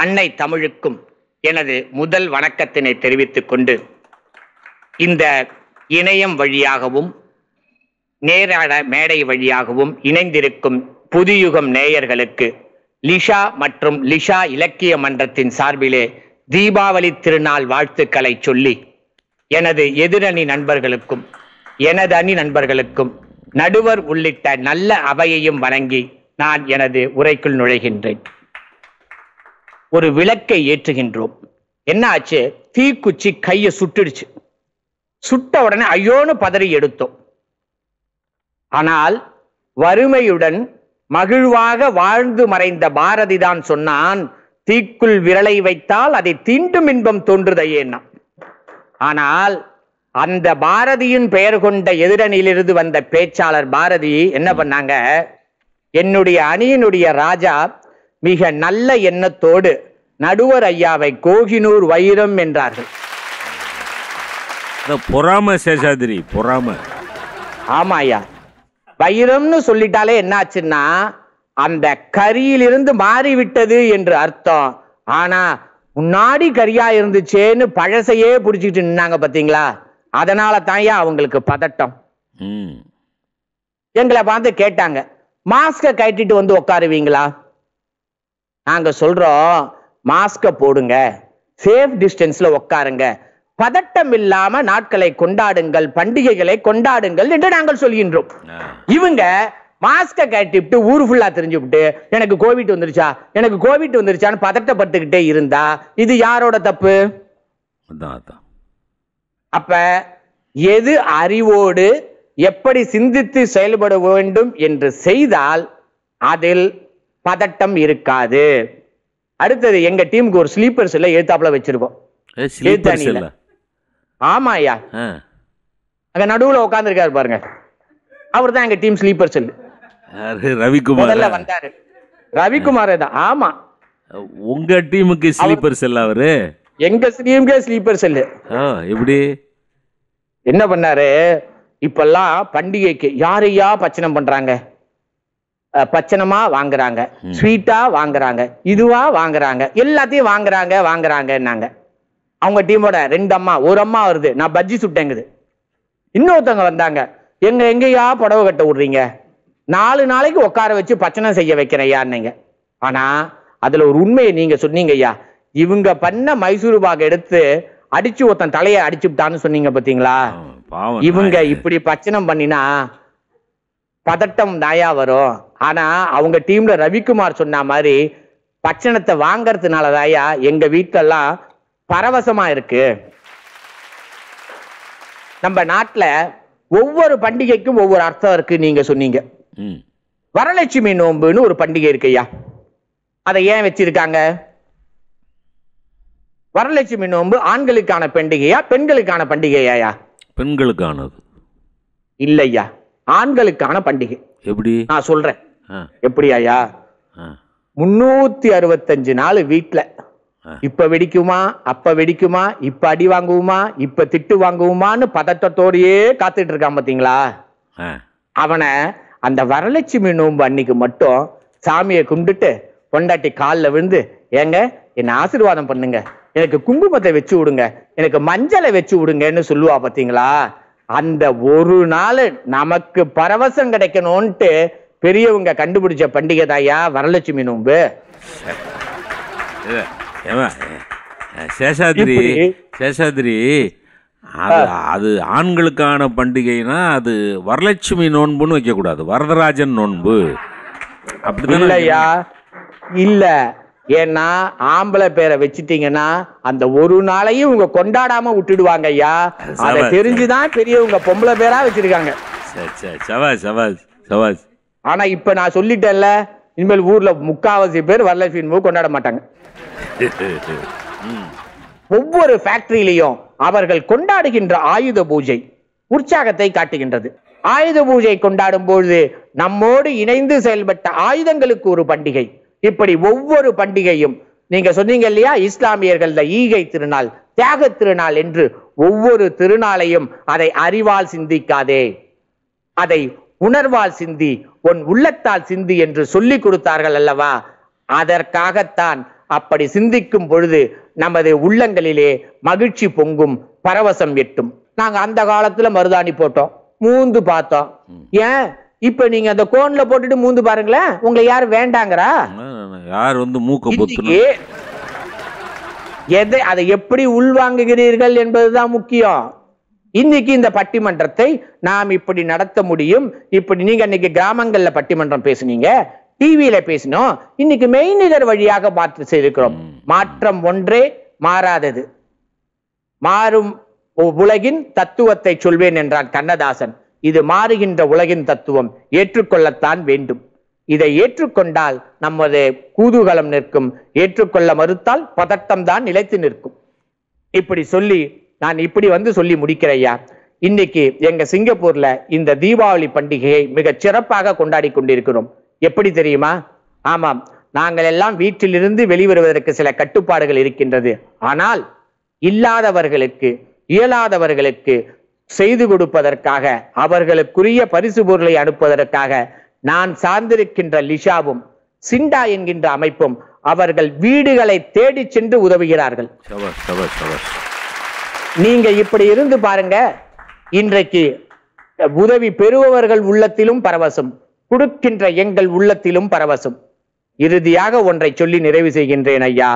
அன்னை தமிழுக்கும் எனது முதல் வணக்கத்தினை தெரிவித்துக் கொண்டு இந்த இணையம் வழியாகவும் நேராட மேடை வழியாகவும் இணைந்திருக்கும் புதியுகம் நேயர்களுக்கு லிஷா மற்றும் லிஷா இலக்கிய மன்றத்தின் சார்பிலே தீபாவளி திருநாள் வாழ்த்துக்களை சொல்லி எனது எதிரணி நண்பர்களுக்கும் எனது அணி நண்பர்களுக்கும் நடுவர் உள்ளிட்ட நல்ல அவையையும் வணங்கி நான் எனது உரைக்குள் நுழைகின்றேன் ஒரு விளக்கை ஏற்றுகின்றோம் என்ன ஆச்சு தீக்குச்சி கையை சுட்டுடுச்சு சுட்ட உடனே ஐயோன்னு பதறி எடுத்தோம் ஆனால் வறுமையுடன் மகிழ்வாக வாழ்ந்து மறைந்த பாரதிதான் சொன்னான் தீக்குள் விரலை வைத்தால் அதை தீண்டும் இன்பம் நாம் ஆனால் அந்த பாரதியின் பெயர் கொண்ட எதிரணியிலிருந்து வந்த பேச்சாளர் பாரதி என்ன பண்ணாங்க என்னுடைய அணியினுடைய ராஜா மிக நல்ல எண்ணத்தோடு நடுவர் ஐயாவை கோகினூர் வைரம் என்றார்கள் பொறாம சேஷாதிரி பொறாம ஆமா ஐயா வைரம்னு சொல்லிட்டாலே என்னாச்சுன்னா அந்த கரியிலிருந்து மாறிவிட்டது என்று அர்த்தம் ஆனா முன்னாடி கரியா இருந்துச்சேன்னு பழசையே பிடிச்சிக்கிட்டு நின்னாங்க பார்த்தீங்களா அதனால தான் ஏன் அவங்களுக்கு பதட்டம் எங்களை பார்த்து கேட்டாங்க மாஸ்கை கட்டிட்டு வந்து உட்காருவீங்களா நாங்க சொல்றோம் மாஸ்கை போடுங்க சேஃப் டிஸ்டன்ஸ்ல உட்காருங்க பதட்டம் இல்லாம நாட்களை கொண்டாடுங்கள் பண்டிகைகளை கொண்டாடுங்கள் என்று நாங்கள் சொல்கின்றோம் இவங்க மாஸ்கை கட்டிவிட்டு ஊர் ஃபுல்லாக தெரிஞ்சுவிட்டு எனக்கு கோவிட் வந்துருச்சா எனக்கு கோவிட் வந்துருச்சான்னு பதட்டப்பட்டுக்கிட்டே இருந்தா இது யாரோட தப்பு அப்ப எது அறிவோடு எப்படி சிந்தித்து செயல்பட வேண்டும் என்று செய்தால் அதில் பதட்டம் இருக்காது அடுத்தது எங்க டீமுக்கு ஒரு ஸ்லீப்பர் செல்ல எழுத்தாப்புல வச்சிருக்கோம் ஆமா ஐயா அங்க நடுவுல உட்காந்துருக்காரு பாருங்க அவர் தான் எங்க டீம் ஸ்லீப்பர் செல்லு ரவிக்குமார் வந்தாரு ரவிக்குமார் தான் ஆமா உங்க டீமுக்கு ஸ்லீப்பர் செல் அவரு எங்க டீமுக்கே ஸ்லீப்பர் செல்லு எப்படி என்ன பண்ணாரு இப்பெல்லாம் பண்டிகைக்கு யாரையா பச்சனம் பண்றாங்க பச்சனமா வாங்குறாங்க ஸ்வீட்டா வாங்குறாங்க இதுவா வாங்குறாங்க எல்லாத்தையும் வாங்குறாங்க வாங்குறாங்கன்னாங்க அவங்க டீமோட ரெண்டு அம்மா ஒரு அம்மா வருது நான் பஜ்ஜி சுட்டேங்குது இன்னொருத்தவங்க வந்தாங்க எங்க எங்கேயா புடவை கட்ட விடுறீங்க நாலு நாளைக்கு உட்கார வச்சு பச்சனை செய்ய வைக்கிறேன் ஆனா அதுல ஒரு உண்மையை நீங்க சொன்னீங்க ஐயா இவங்க பண்ண மைசூர் பாக் எடுத்து அடிச்சு ஒருத்தன் தலையை விட்டான்னு சொன்னீங்க பாத்தீங்களா இவங்க இப்படி பச்சனம் பண்ணினா பதட்டம் நாயா வரும் ஆனா அவங்க டீம்ல ரவிக்குமார் சொன்ன மாதிரி பச்சனத்தை வாங்கறதுனால தாயா எங்க வீட்டிலலாம் பரவசமா இருக்கு நம்ம நாட்டுல ஒவ்வொரு பண்டிகைக்கும் ஒவ்வொரு அர்த்தம் இருக்கு நீங்க சொன்னீங்க வரலட்சுமி நோன்புன்னு ஒரு பண்டிகை இருக்கு ஐயா அதை ஏன் வச்சிருக்காங்க வரலட்சுமி நோன்பு ஆண்களுக்கான பண்டிகையா பெண்களுக்கான பண்டிகையாயா பெண்களுக்கானது இல்லையா ஆண்களுக்கான பண்டிகை எப்படி நான் சொல்றேன் ஐயா முன்னூத்தி அறுபத்தஞ்சு நாள் வீட்டுல இப்ப வெடிக்குமா அப்ப வெடிக்குமா இப்ப அடி வாங்குவோமா இப்ப திட்டு வாங்குவோமான்னு பதட்டத்தோடையே காத்துட்டு இருக்கான் பாத்தீங்களா அவனை அந்த வரலட்சுமி நோன்பு அன்னைக்கு மட்டும் சாமியை கும்பிட்டுட்டு பொண்டாட்டி காலில் விழுந்து ஏங்க என்னை ஆசீர்வாதம் பண்ணுங்க எனக்கு குங்குமத்தை வச்சு விடுங்க எனக்கு மஞ்சளை வச்சு விடுங்கன்னு சொல்லுவா பார்த்தீங்களா அந்த ஒரு நாள் நமக்கு பரவசம் கிடைக்கணும்ன்ட்டு பெரியவங்க கண்டுபிடிச்ச பண்டிகை தாயா வரலட்சுமி நோன்பு சேஷாத்ரி சேஷாத்ரி அது ஆண்களுக்கான பண்டிகைனா அது வரலட்சுமி நோன்புன்னு வைக்கக்கூடாது வரதராஜன் நோன்பு அப்படி இல்லையா இல்ல ஏன்னா ஆம்பளை பேரை வச்சுட்டீங்கன்னா அந்த ஒரு நாளையும் இவங்க கொண்டாடாம விட்டுடுவாங்க ஐயா அதை தெரிஞ்சுதான் பெரியவங்க பொம்பளை பேரா வச்சிருக்காங்க ஆனா இப்ப நான் சொல்லிட்டேன்ல இனிமேல் ஊர்ல முக்காவாசி பேர் வரலட்சுமி நோன்பு கொண்டாட மாட்டாங்க ஒவ்வொரு ஃபேக்டரியிலையும் அவர்கள் கொண்டாடுகின்ற ஆயுத பூஜை உற்சாகத்தை காட்டுகின்றது ஆயுத பூஜை கொண்டாடும் பொழுது நம்மோடு இணைந்து செயல்பட்ட ஆயுதங்களுக்கு ஒரு பண்டிகை இப்படி ஒவ்வொரு பண்டிகையும் நீங்க சொன்னீங்க இல்லையா இஸ்லாமியர்கள் ஈகை திருநாள் தியாக திருநாள் என்று ஒவ்வொரு திருநாளையும் அதை அறிவால் சிந்திக்காதே அதை உணர்வால் சிந்தி உன் உள்ளத்தால் சிந்தி என்று சொல்லி கொடுத்தார்கள் அல்லவா அதற்காகத்தான் அப்படி சிந்திக்கும் பொழுது நமது உள்ளங்களிலே மகிழ்ச்சி பொங்கும் பரவசம் எட்டும் நாங்க அந்த காலத்துல மருதாணி போட்டோம் மூந்து பார்த்தோம் ஏன் இப்ப நீங்க அந்த கோன்ல போட்டுட்டு மூந்து பாருங்களேன் உங்களை யாரு வேண்டாங்கிறா யார் வந்து மூக்க எதை அதை எப்படி உள்வாங்குகிறீர்கள் என்பதுதான் முக்கியம் இன்னைக்கு இந்த பட்டிமன்றத்தை நாம் இப்படி நடத்த முடியும் இப்படி நீங்க அன்னைக்கு கிராமங்கள்ல பட்டிமன்றம் பேசுனீங்க டிவியில பேசினோம் இன்னைக்கு மெய்நிகர் வழியாக பார்த்து செய்திருக்கிறோம் மாற்றம் ஒன்றே மாறாதது மாறும் உலகின் தத்துவத்தை சொல்வேன் என்றான் கண்ணதாசன் இது மாறுகின்ற உலகின் தத்துவம் ஏற்றுக்கொள்ளத்தான் வேண்டும் இதை ஏற்றுக்கொண்டால் நமது கூதுகலம் நிற்கும் ஏற்றுக்கொள்ள மறுத்தால் பதட்டம் தான் நிலைத்து நிற்கும் இப்படி சொல்லி நான் இப்படி வந்து சொல்லி முடிக்கிறையா இன்னைக்கு எங்க சிங்கப்பூர்ல இந்த தீபாவளி பண்டிகையை மிக சிறப்பாக கொண்டாடி கொண்டிருக்கிறோம் எப்படி தெரியுமா ஆமாம் நாங்கள் எல்லாம் வீட்டிலிருந்து வெளிவருவதற்கு சில கட்டுப்பாடுகள் இருக்கின்றது ஆனால் இல்லாதவர்களுக்கு இயலாதவர்களுக்கு செய்து கொடுப்பதற்காக அவர்களுக்குரிய பரிசு பொருளை அனுப்புவதற்காக நான் சார்ந்திருக்கின்ற லிஷாவும் சிண்டா என்கின்ற அமைப்பும் அவர்கள் வீடுகளை தேடி சென்று உதவுகிறார்கள் நீங்க இப்படி இருந்து பாருங்க இன்றைக்கு உதவி பெறுபவர்கள் உள்ளத்திலும் பரவசம் கொடுக்கின்ற எங்கள் உள்ளத்திலும் பரவசம் இறுதியாக ஒன்றை சொல்லி நிறைவு செய்கின்றேன் ஐயா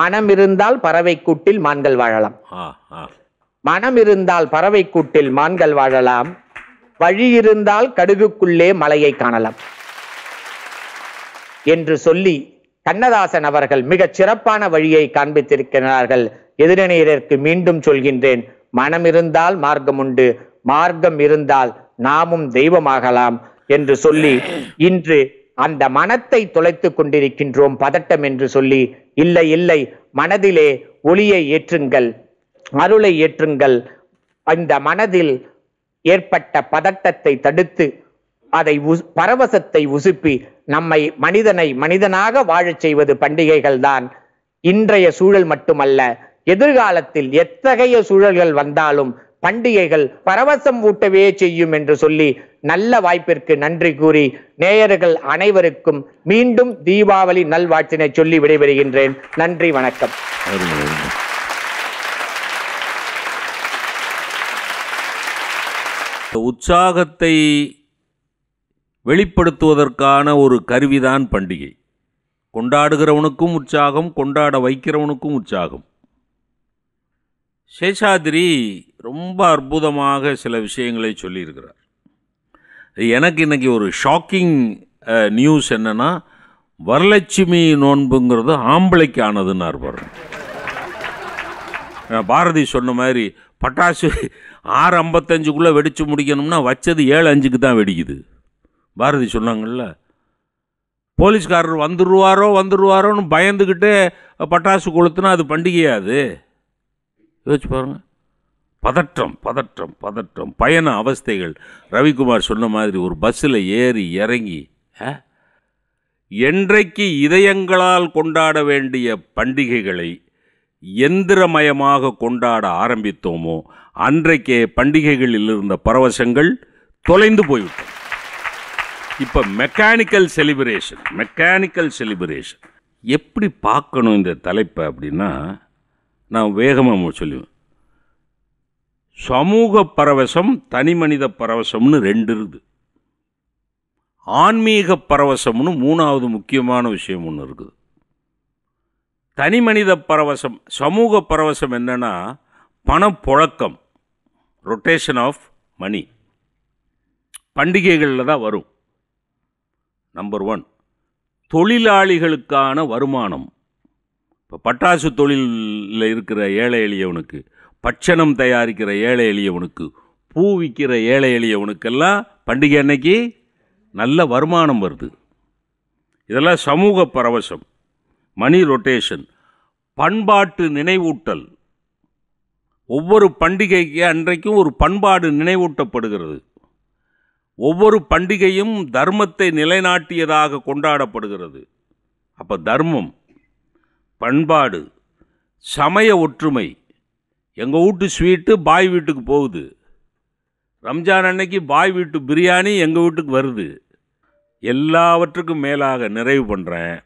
மனம் இருந்தால் பறவை கூட்டில் மான்கள் வாழலாம் மனம் இருந்தால் பறவை கூட்டில் மான்கள் வாழலாம் வழி இருந்தால் கடுகுக்குள்ளே மலையை காணலாம் என்று சொல்லி கண்ணதாசன் அவர்கள் மிகச் சிறப்பான வழியை காண்பித்திருக்கிறார்கள் எதிரணியருக்கு மீண்டும் சொல்கின்றேன் மனம் இருந்தால் மார்க்கம் உண்டு மார்க்கம் இருந்தால் நாமும் தெய்வமாகலாம் என்று சொல்லி இன்று அந்த மனத்தை தொலைத்து கொண்டிருக்கின்றோம் பதட்டம் என்று சொல்லி இல்லை இல்லை மனதிலே ஒளியை ஏற்றுங்கள் அருளை ஏற்றுங்கள் அந்த மனதில் ஏற்பட்ட பதட்டத்தை தடுத்து அதை பரவசத்தை உசுப்பி நம்மை மனிதனை மனிதனாக வாழச் செய்வது பண்டிகைகள் தான் இன்றைய சூழல் மட்டுமல்ல எதிர்காலத்தில் எத்தகைய சூழல்கள் வந்தாலும் பண்டிகைகள் பரவசம் ஊட்டவே செய்யும் என்று சொல்லி நல்ல வாய்ப்பிற்கு நன்றி கூறி நேயர்கள் அனைவருக்கும் மீண்டும் தீபாவளி நல்வாழ்த்தினை சொல்லி விடைபெறுகின்றேன் நன்றி வணக்கம் உற்சாகத்தை வெளிப்படுத்துவதற்கான ஒரு கருவிதான் பண்டிகை கொண்டாடுகிறவனுக்கும் உற்சாகம் கொண்டாட வைக்கிறவனுக்கும் உற்சாகம் சேஷாதிரி ரொம்ப அற்புதமாக சில விஷயங்களை சொல்லியிருக்கிறார் எனக்கு இன்றைக்கி ஒரு ஷாக்கிங் நியூஸ் என்னென்னா வரலட்சுமி நோன்புங்கிறது ஆம்பளைக்கு ஆனதுன்னார் பாருங்க பாரதி சொன்ன மாதிரி பட்டாசு ஆறு ஐம்பத்தஞ்சுக்குள்ளே வெடித்து முடிக்கணும்னா வச்சது ஏழு அஞ்சுக்கு தான் வெடிக்குது பாரதி சொன்னாங்கள்ல போலீஸ்காரர் வந்துடுவாரோ வந்துடுவாரோன்னு பயந்துக்கிட்டே பட்டாசு கொளுத்துனா அது பண்டிகையாது யோசிச்சு பாருங்கள் பதற்றம் பதற்றம் பதற்றம் பயண அவஸ்தைகள் ரவிக்குமார் சொன்ன மாதிரி ஒரு பஸ்ஸில் ஏறி இறங்கி என்றைக்கு இதயங்களால் கொண்டாட வேண்டிய பண்டிகைகளை எந்திரமயமாக கொண்டாட ஆரம்பித்தோமோ அன்றைக்கே பண்டிகைகளில் இருந்த பரவசங்கள் தொலைந்து போய்விட்டோம் இப்போ மெக்கானிக்கல் செலிப்ரேஷன் மெக்கானிக்கல் செலிப்ரேஷன் எப்படி பார்க்கணும் இந்த தலைப்பை அப்படின்னா நான் வேகமாக சொல்லுவேன் சமூக பரவசம் தனி மனித பரவசம்னு ரெண்டு இருக்குது ஆன்மீக பரவசம்னு மூணாவது முக்கியமான விஷயம் ஒன்று இருக்குது மனித பரவசம் சமூக பரவசம் என்னென்னா பணப்புழக்கம் ரொட்டேஷன் ஆஃப் மணி பண்டிகைகளில் தான் வரும் நம்பர் ஒன் தொழிலாளிகளுக்கான வருமானம் இப்போ பட்டாசு தொழிலில் இருக்கிற ஏழை எளியவனுக்கு பட்சணம் தயாரிக்கிற ஏழை எளியவனுக்கு பூ விற்கிற ஏழை எளியவனுக்கெல்லாம் பண்டிகை அன்னைக்கு நல்ல வருமானம் வருது இதெல்லாம் சமூக பரவசம் மணி ரொட்டேஷன் பண்பாட்டு நினைவூட்டல் ஒவ்வொரு பண்டிகைக்கு அன்றைக்கும் ஒரு பண்பாடு நினைவூட்டப்படுகிறது ஒவ்வொரு பண்டிகையும் தர்மத்தை நிலைநாட்டியதாக கொண்டாடப்படுகிறது அப்போ தர்மம் பண்பாடு சமய ஒற்றுமை எங்கள் வீட்டு ஸ்வீட்டு பாய் வீட்டுக்கு போகுது ரம்ஜான் அன்னைக்கு பாய் வீட்டு பிரியாணி எங்கள் வீட்டுக்கு வருது எல்லாவற்றுக்கும் மேலாக நிறைவு பண்ணுறேன்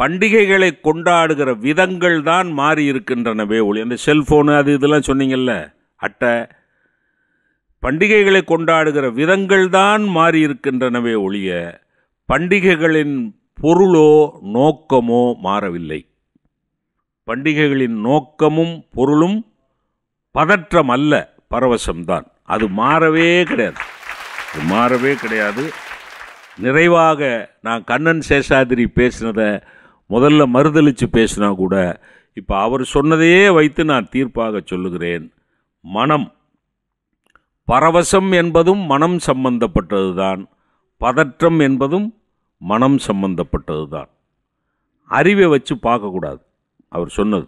பண்டிகைகளை கொண்டாடுகிற விதங்கள் தான் மாறி இருக்கின்றனவே ஒளி அந்த செல்ஃபோனு அது இதெல்லாம் சொன்னீங்கல்ல அட்டை பண்டிகைகளை கொண்டாடுகிற விதங்கள் தான் மாறி இருக்கின்றனவே ஒழிய பண்டிகைகளின் பொருளோ நோக்கமோ மாறவில்லை பண்டிகைகளின் நோக்கமும் பொருளும் பதற்றம் அல்ல பரவசம்தான் அது மாறவே கிடையாது அது மாறவே கிடையாது நிறைவாக நான் கண்ணன் சேஷாதிரி பேசினதை முதல்ல மறுதளித்து பேசினா கூட இப்போ அவர் சொன்னதையே வைத்து நான் தீர்ப்பாக சொல்லுகிறேன் மனம் பரவசம் என்பதும் மனம் சம்பந்தப்பட்டது தான் பதற்றம் என்பதும் மனம் சம்பந்தப்பட்டது தான் அறிவை வச்சு பார்க்கக்கூடாது அவர் சொன்னது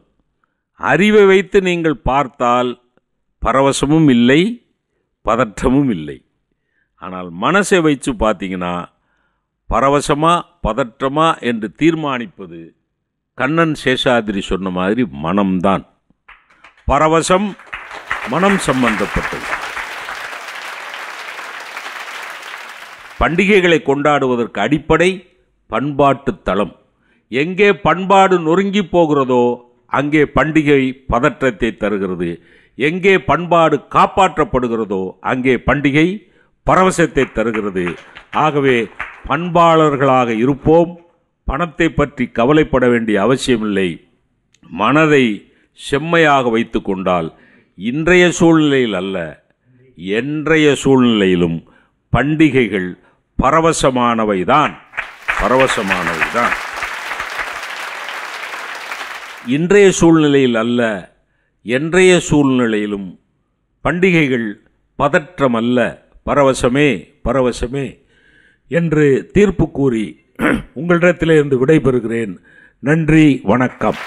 அறிவை வைத்து நீங்கள் பார்த்தால் பரவசமும் இல்லை பதற்றமும் இல்லை ஆனால் மனசை வைத்து பார்த்தீங்கன்னா பரவசமா பதற்றமா என்று தீர்மானிப்பது கண்ணன் சேஷாதிரி சொன்ன மாதிரி மனம்தான் பரவசம் மனம் சம்பந்தப்பட்டது பண்டிகைகளை கொண்டாடுவதற்கு அடிப்படை பண்பாட்டு தளம் எங்கே பண்பாடு நொறுங்கி போகிறதோ அங்கே பண்டிகை பதற்றத்தை தருகிறது எங்கே பண்பாடு காப்பாற்றப்படுகிறதோ அங்கே பண்டிகை பரவசத்தை தருகிறது ஆகவே பண்பாளர்களாக இருப்போம் பணத்தை பற்றி கவலைப்பட வேண்டிய அவசியமில்லை மனதை செம்மையாக வைத்து கொண்டால் இன்றைய சூழ்நிலையில் அல்ல என்றைய சூழ்நிலையிலும் பண்டிகைகள் பரவசமானவை தான் பரவசமானவை தான் இன்றைய சூழ்நிலையில் அல்ல என்றைய சூழ்நிலையிலும் பண்டிகைகள் பதற்றம் அல்ல பரவசமே பரவசமே என்று தீர்ப்பு கூறி உங்களிடத்திலிருந்து விடைபெறுகிறேன் நன்றி வணக்கம்